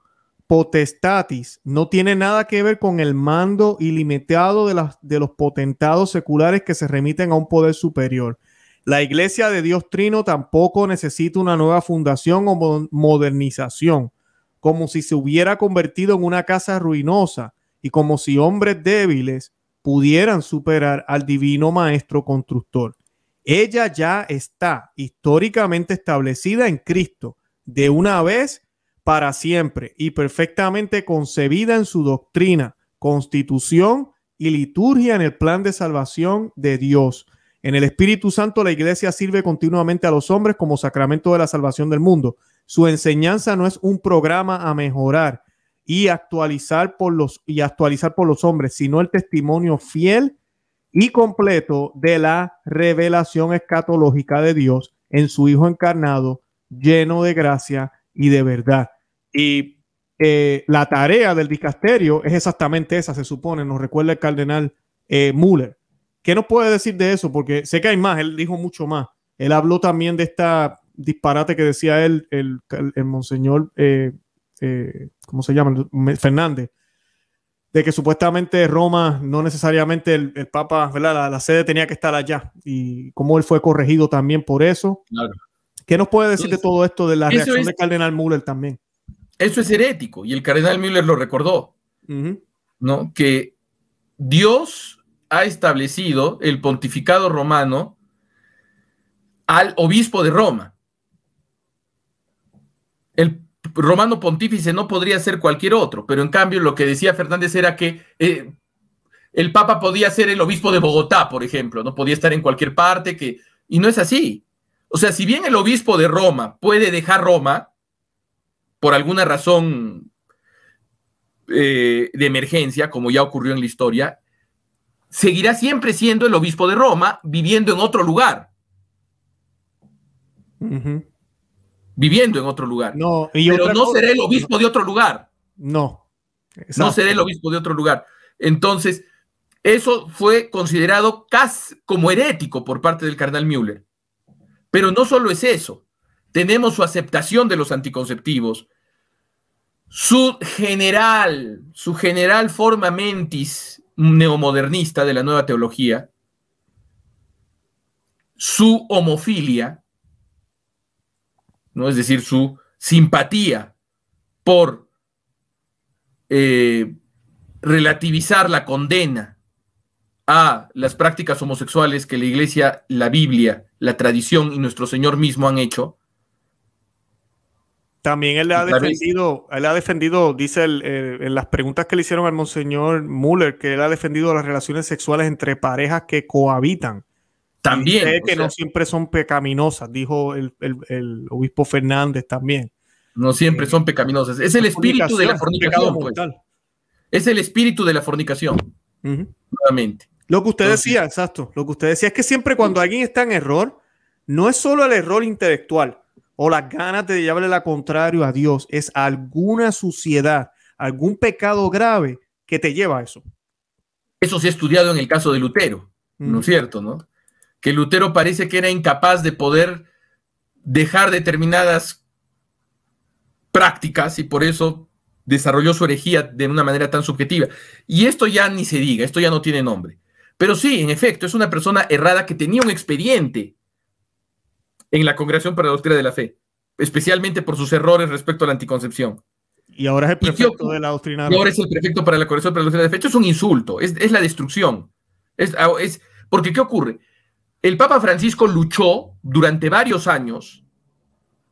potestatis no tiene nada que ver con el mando ilimitado de, de los potentados seculares que se remiten a un poder superior. La iglesia de Dios Trino tampoco necesita una nueva fundación o modernización, como si se hubiera convertido en una casa ruinosa y como si hombres débiles pudieran superar al divino maestro constructor. Ella ya está históricamente establecida en Cristo de una vez para siempre y perfectamente concebida en su doctrina, constitución y liturgia en el plan de salvación de Dios. En el Espíritu Santo la iglesia sirve continuamente a los hombres como sacramento de la salvación del mundo. Su enseñanza no es un programa a mejorar y actualizar por los y actualizar por los hombres, sino el testimonio fiel y completo de la revelación escatológica de Dios en su Hijo encarnado, lleno de gracia y de verdad. Y eh, la tarea del dicasterio es exactamente esa, se supone, nos recuerda el cardenal eh, Müller. ¿Qué nos puede decir de eso? Porque sé que hay más, él dijo mucho más. Él habló también de esta disparate que decía él, el, monseñor, eh, eh, ¿cómo se llama? Fernández, de que supuestamente Roma, no necesariamente el, Papa, ¿verdad? La, sede tenía que estar allá y cómo él fue corregido también por eso. ¿Qué nos puede decir de todo esto, de la reacción del Cardenal Müller también? Eso es herético, y el cardenal Müller lo recordó, ¿no? Que Dios ha establecido el pontificado romano al obispo de Roma. El romano pontífice no podría ser cualquier otro, pero en cambio lo que decía Fernández era que eh, el papa podía ser el obispo de Bogotá, por ejemplo, no podía estar en cualquier parte, que... y no es así. O sea, si bien el obispo de Roma puede dejar Roma, por alguna razón eh, de emergencia, como ya ocurrió en la historia, seguirá siempre siendo el obispo de Roma, viviendo en otro lugar. Viviendo en otro lugar. No, Pero no será el obispo de otro lugar. No. No será el obispo de otro lugar. Entonces, eso fue considerado casi como herético por parte del cardenal Müller. Pero no solo es eso. Tenemos su aceptación de los anticonceptivos, su general, su general forma mentis neomodernista de la nueva teología, su homofilia, ¿no? es decir, su simpatía por eh, relativizar la condena a las prácticas homosexuales que la Iglesia, la Biblia, la tradición y nuestro Señor mismo han hecho, también él ha defendido, él ha defendido, dice en las preguntas que le hicieron al monseñor Müller, que él ha defendido las relaciones sexuales entre parejas que cohabitan. También. que no siempre son pecaminosas, dijo el, obispo Fernández también. No siempre eh, son pecaminosas. Pues. Es el espíritu de la fornicación. Es el espíritu de la fornicación. Nuevamente. Lo que usted decía, exacto. Lo que usted decía es que siempre cuando alguien está en error, no es solo el error intelectual o las ganas de llevarle la contrario a Dios, es alguna suciedad, algún pecado grave que te lleva a eso. Eso se ha estudiado en el caso de Lutero, ¿no es cierto? ¿no? Que Lutero parece que era incapaz de poder dejar determinadas prácticas y por eso desarrolló su herejía de una manera tan subjetiva. Y esto ya ni se diga, esto ya no tiene nombre. Pero sí, en efecto, es una persona errada que tenía un expediente en la Congregación para la Doctrina de la Fe, especialmente por sus errores respecto a la anticoncepción. Y ahora es el prefecto de la doctrina de ahora es el prefecto para la Congregación para la Doctrina de la Fe. es un insulto, es, la destrucción. Ah, es, porque, ¿qué ocurre? El Papa Francisco luchó durante varios años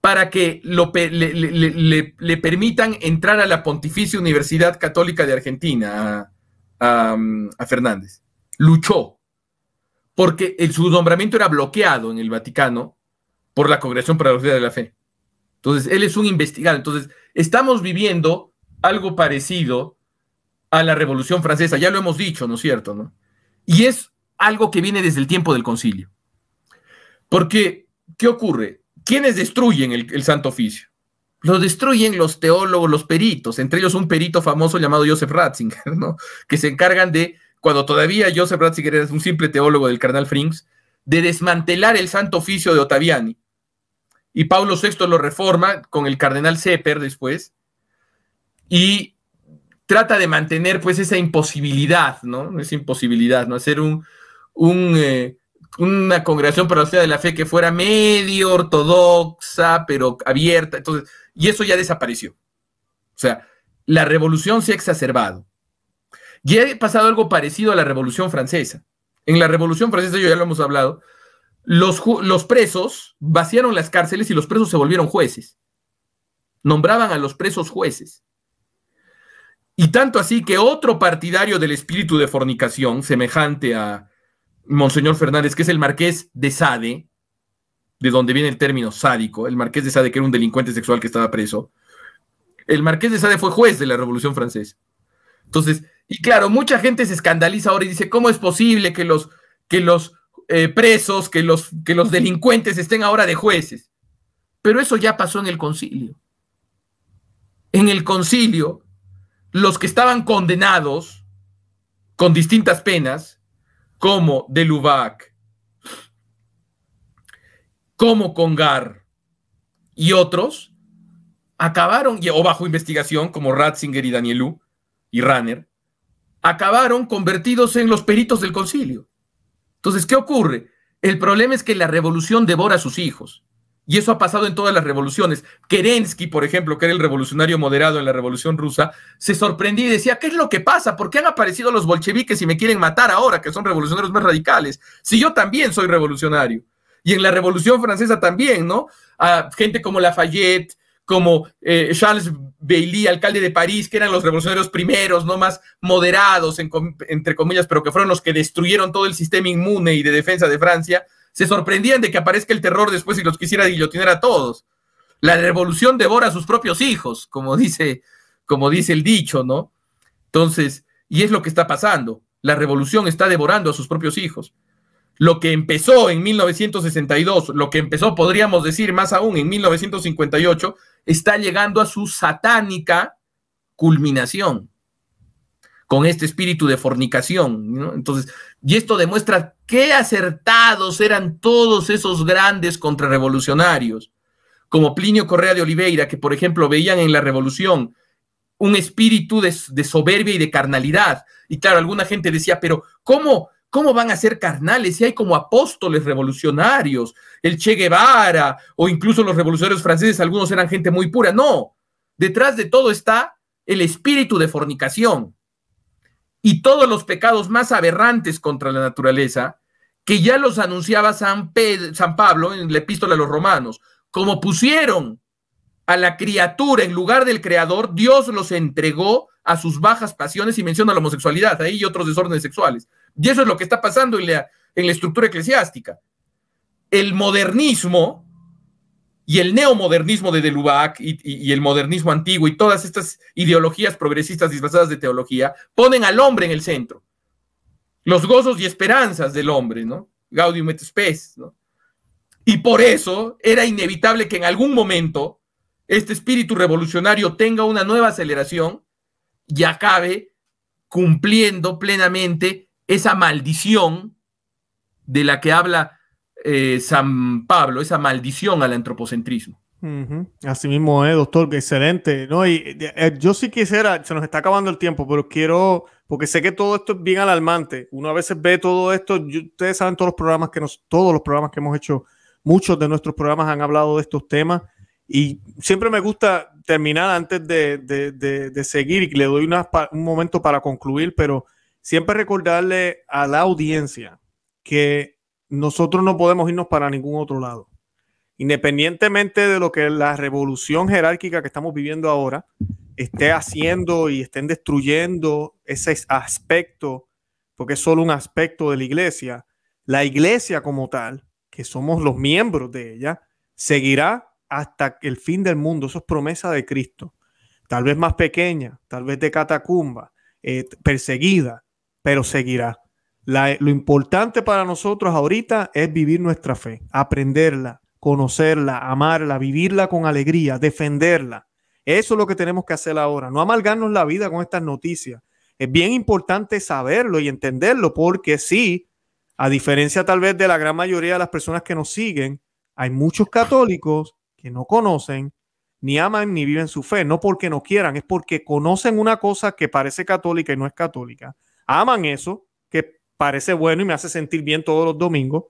para que le, permitan entrar a la Pontificia Universidad Católica de Argentina, a, Fernández. Luchó, porque el, su nombramiento era bloqueado en el Vaticano por la Congregación para la de la Fe. Entonces, él es un investigador. Entonces, estamos viviendo algo parecido a la Revolución Francesa, ya lo hemos dicho, ¿no es cierto? Y es algo que viene desde el tiempo del concilio. Porque, ¿qué ocurre? ¿Quiénes destruyen el, Santo Oficio? Lo destruyen los teólogos, los peritos, entre ellos un perito famoso llamado Joseph Ratzinger, ¿no? que se encargan de, cuando todavía Joseph Ratzinger era un simple teólogo del carnal Frings, de desmantelar el Santo Oficio de Ottaviani y Pablo VI lo reforma con el cardenal Zepper después, y trata de mantener pues esa imposibilidad, ¿no? Esa imposibilidad, ¿no? Hacer un, eh, una congregación para la de la fe que fuera medio ortodoxa, pero abierta, entonces, y eso ya desapareció. O sea, la revolución se ha exacerbado. Ya ha pasado algo parecido a la revolución francesa. En la revolución francesa, yo ya lo hemos hablado, los, presos vaciaron las cárceles y los presos se volvieron jueces. Nombraban a los presos jueces. Y tanto así que otro partidario del espíritu de fornicación, semejante a Monseñor Fernández, que es el marqués de Sade, de donde viene el término sádico, el marqués de Sade, que era un delincuente sexual que estaba preso, el marqués de Sade fue juez de la Revolución Francesa. Entonces, y claro, mucha gente se escandaliza ahora y dice, ¿cómo es posible que los, que los eh, presos, que los, que los delincuentes estén ahora de jueces. Pero eso ya pasó en el concilio. En el concilio, los que estaban condenados con distintas penas, como de Lubac, como Congar y otros, acabaron, o bajo investigación, como Ratzinger y Danielú y Ranner, acabaron convertidos en los peritos del concilio. Entonces, ¿qué ocurre? El problema es que la revolución devora a sus hijos. Y eso ha pasado en todas las revoluciones. Kerensky, por ejemplo, que era el revolucionario moderado en la Revolución Rusa, se sorprendía y decía, ¿qué es lo que pasa? ¿Por qué han aparecido los bolcheviques y me quieren matar ahora, que son revolucionarios más radicales? Si yo también soy revolucionario. Y en la Revolución Francesa también, ¿no? A gente como Lafayette, como eh, Charles Bailly, alcalde de París, que eran los revolucionarios primeros, no más moderados, entre comillas, pero que fueron los que destruyeron todo el sistema inmune y de defensa de Francia, se sorprendían de que aparezca el terror después y los quisiera guillotinar a todos. La revolución devora a sus propios hijos, como dice, como dice el dicho, ¿no? Entonces, y es lo que está pasando. La revolución está devorando a sus propios hijos lo que empezó en 1962, lo que empezó, podríamos decir más aún, en 1958, está llegando a su satánica culminación con este espíritu de fornicación. Entonces, y esto demuestra qué acertados eran todos esos grandes contrarrevolucionarios, como Plinio Correa de Oliveira, que por ejemplo veían en la revolución un espíritu de, de soberbia y de carnalidad. Y claro, alguna gente decía, pero ¿cómo ¿Cómo van a ser carnales si hay como apóstoles revolucionarios, el Che Guevara o incluso los revolucionarios franceses, algunos eran gente muy pura? No, detrás de todo está el espíritu de fornicación y todos los pecados más aberrantes contra la naturaleza que ya los anunciaba San, San Pablo en la epístola a los romanos, como pusieron a la criatura en lugar del creador, Dios los entregó a sus bajas pasiones y menciona la homosexualidad ahí y otros desórdenes sexuales. Y eso es lo que está pasando en la, estructura eclesiástica. El modernismo y el neomodernismo de Delubac y, y, y el modernismo antiguo y todas estas ideologías progresistas disfrazadas de teología ponen al hombre en el centro. Los gozos y esperanzas del hombre, ¿no? Gaudium et spes, ¿no? Y por eso era inevitable que en algún momento este espíritu revolucionario tenga una nueva aceleración y acabe cumpliendo plenamente esa maldición de la que habla eh, San Pablo, esa maldición al antropocentrismo. Así mismo es, doctor, excelente. No, y, eh, yo sí quisiera, se nos está acabando el tiempo, pero quiero, porque sé que todo esto es bien alarmante. Uno a veces ve todo esto, ustedes saben todos los programas que nos, todos los programas que hemos hecho, muchos de nuestros programas han hablado de estos temas. Y siempre me gusta terminar antes de, seguir y le doy un momento para concluir, pero siempre recordarle a la audiencia que nosotros no podemos irnos para ningún otro lado. Independientemente de lo que la revolución jerárquica que estamos viviendo ahora esté haciendo y estén destruyendo ese aspecto, porque es solo un aspecto de la iglesia, la iglesia como tal, que somos los miembros de ella, seguirá hasta el fin del mundo. Eso es promesa de Cristo. Tal vez más pequeña, tal vez de catacumba, eh, perseguida, pero seguirá. lo importante para nosotros ahorita es vivir nuestra fe, aprenderla, conocerla, amarla, vivirla con alegría, defenderla. Eso es lo que tenemos que hacer ahora, no amargarnos la vida con estas noticias. Es bien importante saberlo y entenderlo porque sí, a diferencia tal vez de la gran mayoría de las personas que nos siguen, hay muchos católicos que no conocen, ni aman, ni viven su fe, no porque no quieran, es porque conocen una cosa que parece católica y no es católica aman eso, que parece bueno y me hace sentir bien todos los domingos,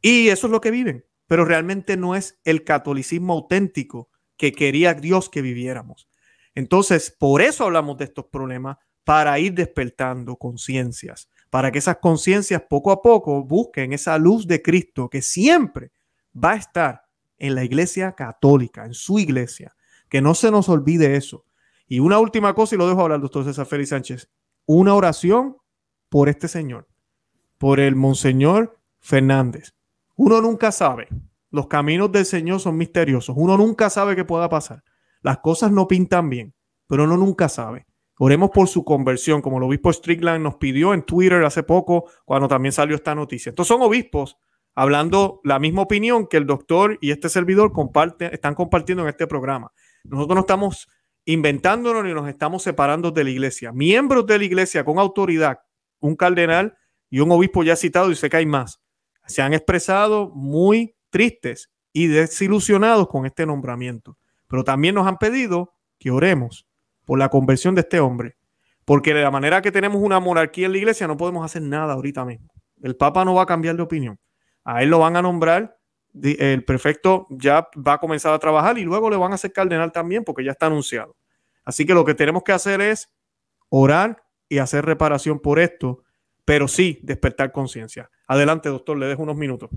y eso es lo que viven, pero realmente no es el catolicismo auténtico que quería Dios que viviéramos. Entonces, por eso hablamos de estos problemas, para ir despertando conciencias, para que esas conciencias poco a poco busquen esa luz de Cristo que siempre va a estar en la iglesia católica, en su iglesia. Que no se nos olvide eso. Y una última cosa, y lo dejo hablar, doctor César Félix Sánchez una oración por este señor, por el Monseñor Fernández. Uno nunca sabe. Los caminos del Señor son misteriosos. Uno nunca sabe qué pueda pasar. Las cosas no pintan bien, pero uno nunca sabe. Oremos por su conversión, como el obispo Strickland nos pidió en Twitter hace poco, cuando también salió esta noticia. Estos son obispos hablando la misma opinión que el doctor y este servidor comparte, están compartiendo en este programa. Nosotros no estamos inventándonos y nos estamos separando de la iglesia. Miembros de la iglesia con autoridad, un cardenal y un obispo ya citado, y sé que hay más, se han expresado muy tristes y desilusionados con este nombramiento. Pero también nos han pedido que oremos por la conversión de este hombre, porque de la manera que tenemos una monarquía en la iglesia no podemos hacer nada ahorita mismo. El Papa no va a cambiar de opinión. A él lo van a nombrar el prefecto ya va a comenzar a trabajar y luego le van a hacer cardenal también porque ya está anunciado. Así que lo que tenemos que hacer es orar y hacer reparación por esto, pero sí despertar conciencia. Adelante, doctor, le dejo unos minutos.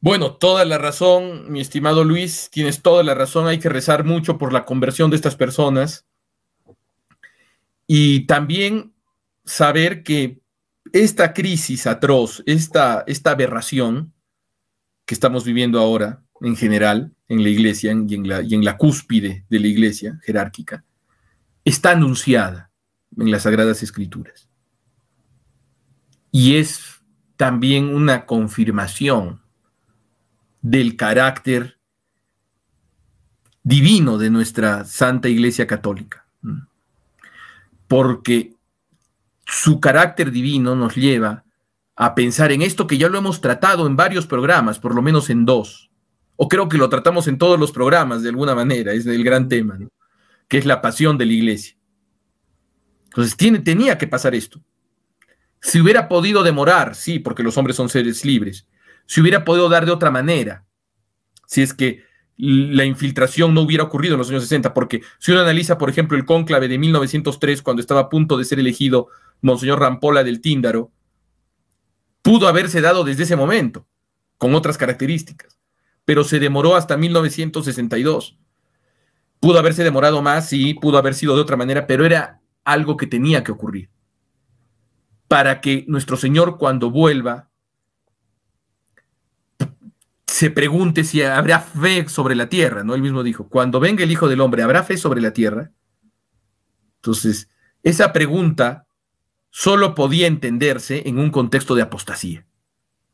Bueno, toda la razón, mi estimado Luis, tienes toda la razón, hay que rezar mucho por la conversión de estas personas y también saber que esta crisis atroz, esta, esta aberración, que estamos viviendo ahora en general en la iglesia y en la, cúspide de la iglesia jerárquica está anunciada en las Sagradas Escrituras. Y es también una confirmación del carácter divino de nuestra Santa Iglesia Católica. Porque su carácter divino nos lleva a a pensar en esto que ya lo hemos tratado en varios programas, por lo menos en dos, o creo que lo tratamos en todos los programas de alguna manera, es el gran tema, que es la pasión de la iglesia. Entonces tiene, tenía que pasar esto. Si hubiera podido demorar, sí, porque los hombres son seres libres, si hubiera podido dar de otra manera, si es que la infiltración no hubiera ocurrido en los años 60, porque si uno analiza, por ejemplo, el cónclave de 1903, cuando estaba a punto de ser elegido Monseñor Rampola del Tíndaro, pudo haberse dado desde ese momento, con otras características, pero se demoró hasta 1962. Pudo haberse demorado más, y pudo haber sido de otra manera, pero era algo que tenía que ocurrir. Para que nuestro Señor cuando vuelva se pregunte si habrá fe sobre la tierra, ¿no? Él mismo dijo, cuando venga el Hijo del Hombre, ¿habrá fe sobre la tierra? Entonces, esa pregunta solo podía entenderse en un contexto de apostasía,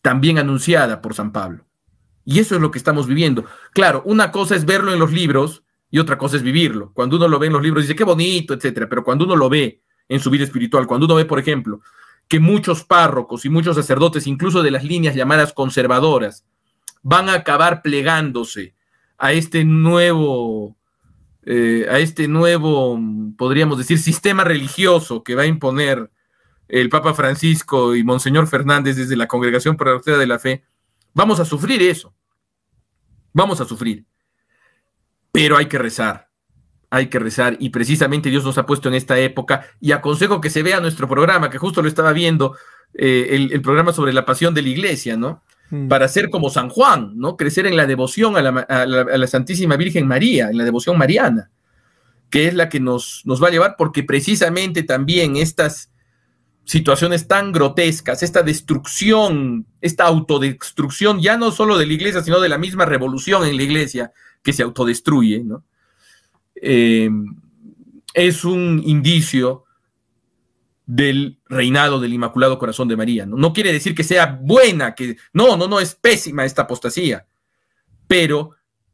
también anunciada por San Pablo. Y eso es lo que estamos viviendo. Claro, una cosa es verlo en los libros y otra cosa es vivirlo. Cuando uno lo ve en los libros dice, qué bonito, etcétera, pero cuando uno lo ve en su vida espiritual, cuando uno ve, por ejemplo, que muchos párrocos y muchos sacerdotes, incluso de las líneas llamadas conservadoras, van a acabar plegándose a este nuevo, eh, a este nuevo, podríamos decir, sistema religioso que va a imponer el Papa Francisco y Monseñor Fernández desde la Congregación para la de la Fe, vamos a sufrir eso. Vamos a sufrir. Pero hay que rezar. Hay que rezar. Y precisamente Dios nos ha puesto en esta época. Y aconsejo que se vea nuestro programa, que justo lo estaba viendo, eh, el, programa sobre la pasión de la iglesia, ¿no? Mm. Para ser como San Juan, ¿no? Crecer en la devoción a la, Santísima Virgen María, en la devoción mariana, que es la que nos, nos va a llevar, porque precisamente también estas, situaciones tan grotescas, esta destrucción, esta autodestrucción, ya no solo de la iglesia, sino de la misma revolución en la iglesia que se autodestruye, ¿no? Em, es un indicio del reinado del Inmaculado Corazón de María. ¿no? no quiere decir que sea buena, que no, no, no, es pésima esta apostasía, pero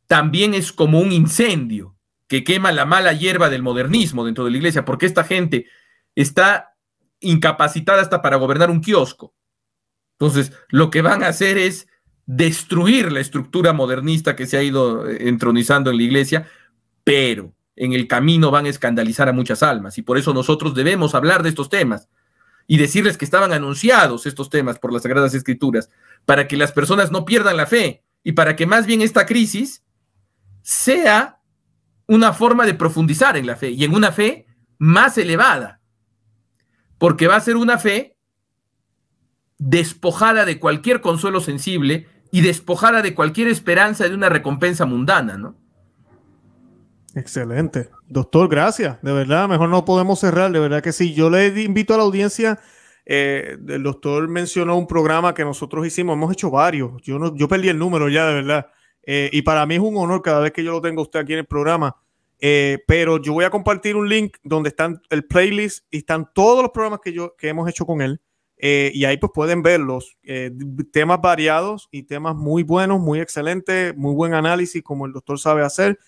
también es como un incendio que quema la mala hierba del modernismo dentro de la iglesia, porque esta gente está incapacitada hasta para gobernar un kiosco. Entonces, lo que van a hacer es destruir la estructura modernista que se ha ido eh, entronizando en la iglesia, pero en el camino van a escandalizar a muchas almas y por eso nosotros debemos hablar de estos temas y decirles que estaban anunciados estos temas por las Sagradas Escrituras para que las personas no pierdan la fe y para que más bien esta crisis sea una forma de profundizar en la fe y en una fe más elevada porque va a ser una fe despojada de cualquier consuelo sensible y despojada de cualquier esperanza de una recompensa mundana, ¿no? Excelente. Doctor, gracias. De verdad, mejor no podemos cerrar. De verdad que sí. Yo le invito a la audiencia. Eh, el doctor mencionó un programa que nosotros hicimos. Hemos hecho varios. Yo, no, yo perdí el número ya, de verdad. Eh, y para mí es un honor cada vez que yo lo tengo usted aquí en el programa. Eh, pero yo voy a compartir un link donde están el playlist y están todos los programas que, yo, que hemos hecho con él. Eh, y ahí pues pueden verlos, los eh, temas variados y temas muy buenos, muy excelentes, muy buen análisis como el doctor sabe hacer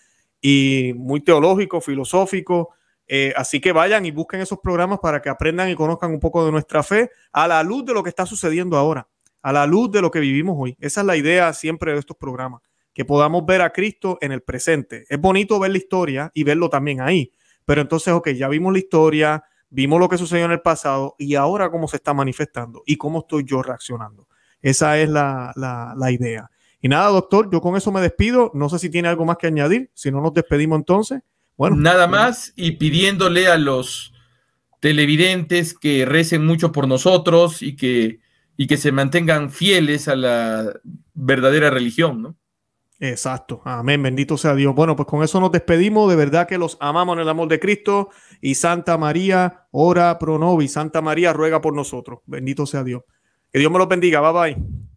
y muy teológico, filosófico. así que vayan y busquen esos programas para que aprendan y conozcan un poco de nuestra fe a la luz de lo que está sucediendo ahora, a la luz de lo que vivimos hoy. Esa es la idea siempre de estos programas que podamos ver a Cristo en el presente. Es bonito ver la historia y verlo también ahí, pero entonces, ok, ya vimos la historia, vimos lo que sucedió en el pasado y ahora cómo se está manifestando y cómo estoy yo reaccionando. Esa es la, idea. Y nada, doctor, yo con eso me despido. No sé si tiene algo más que añadir. Si no, nos despedimos entonces. Bueno. Nada más y pidiéndole a los televidentes que recen mucho por nosotros y que, y que se mantengan fieles a la verdadera religión, ¿no? Exacto. Amén. Bendito sea Dios. Bueno, pues con eso nos despedimos. De verdad que los amamos en el amor de Cristo. Y Santa María, ora pro nobis. Santa María, ruega por nosotros. Bendito sea Dios. Que Dios me los bendiga. Bye bye.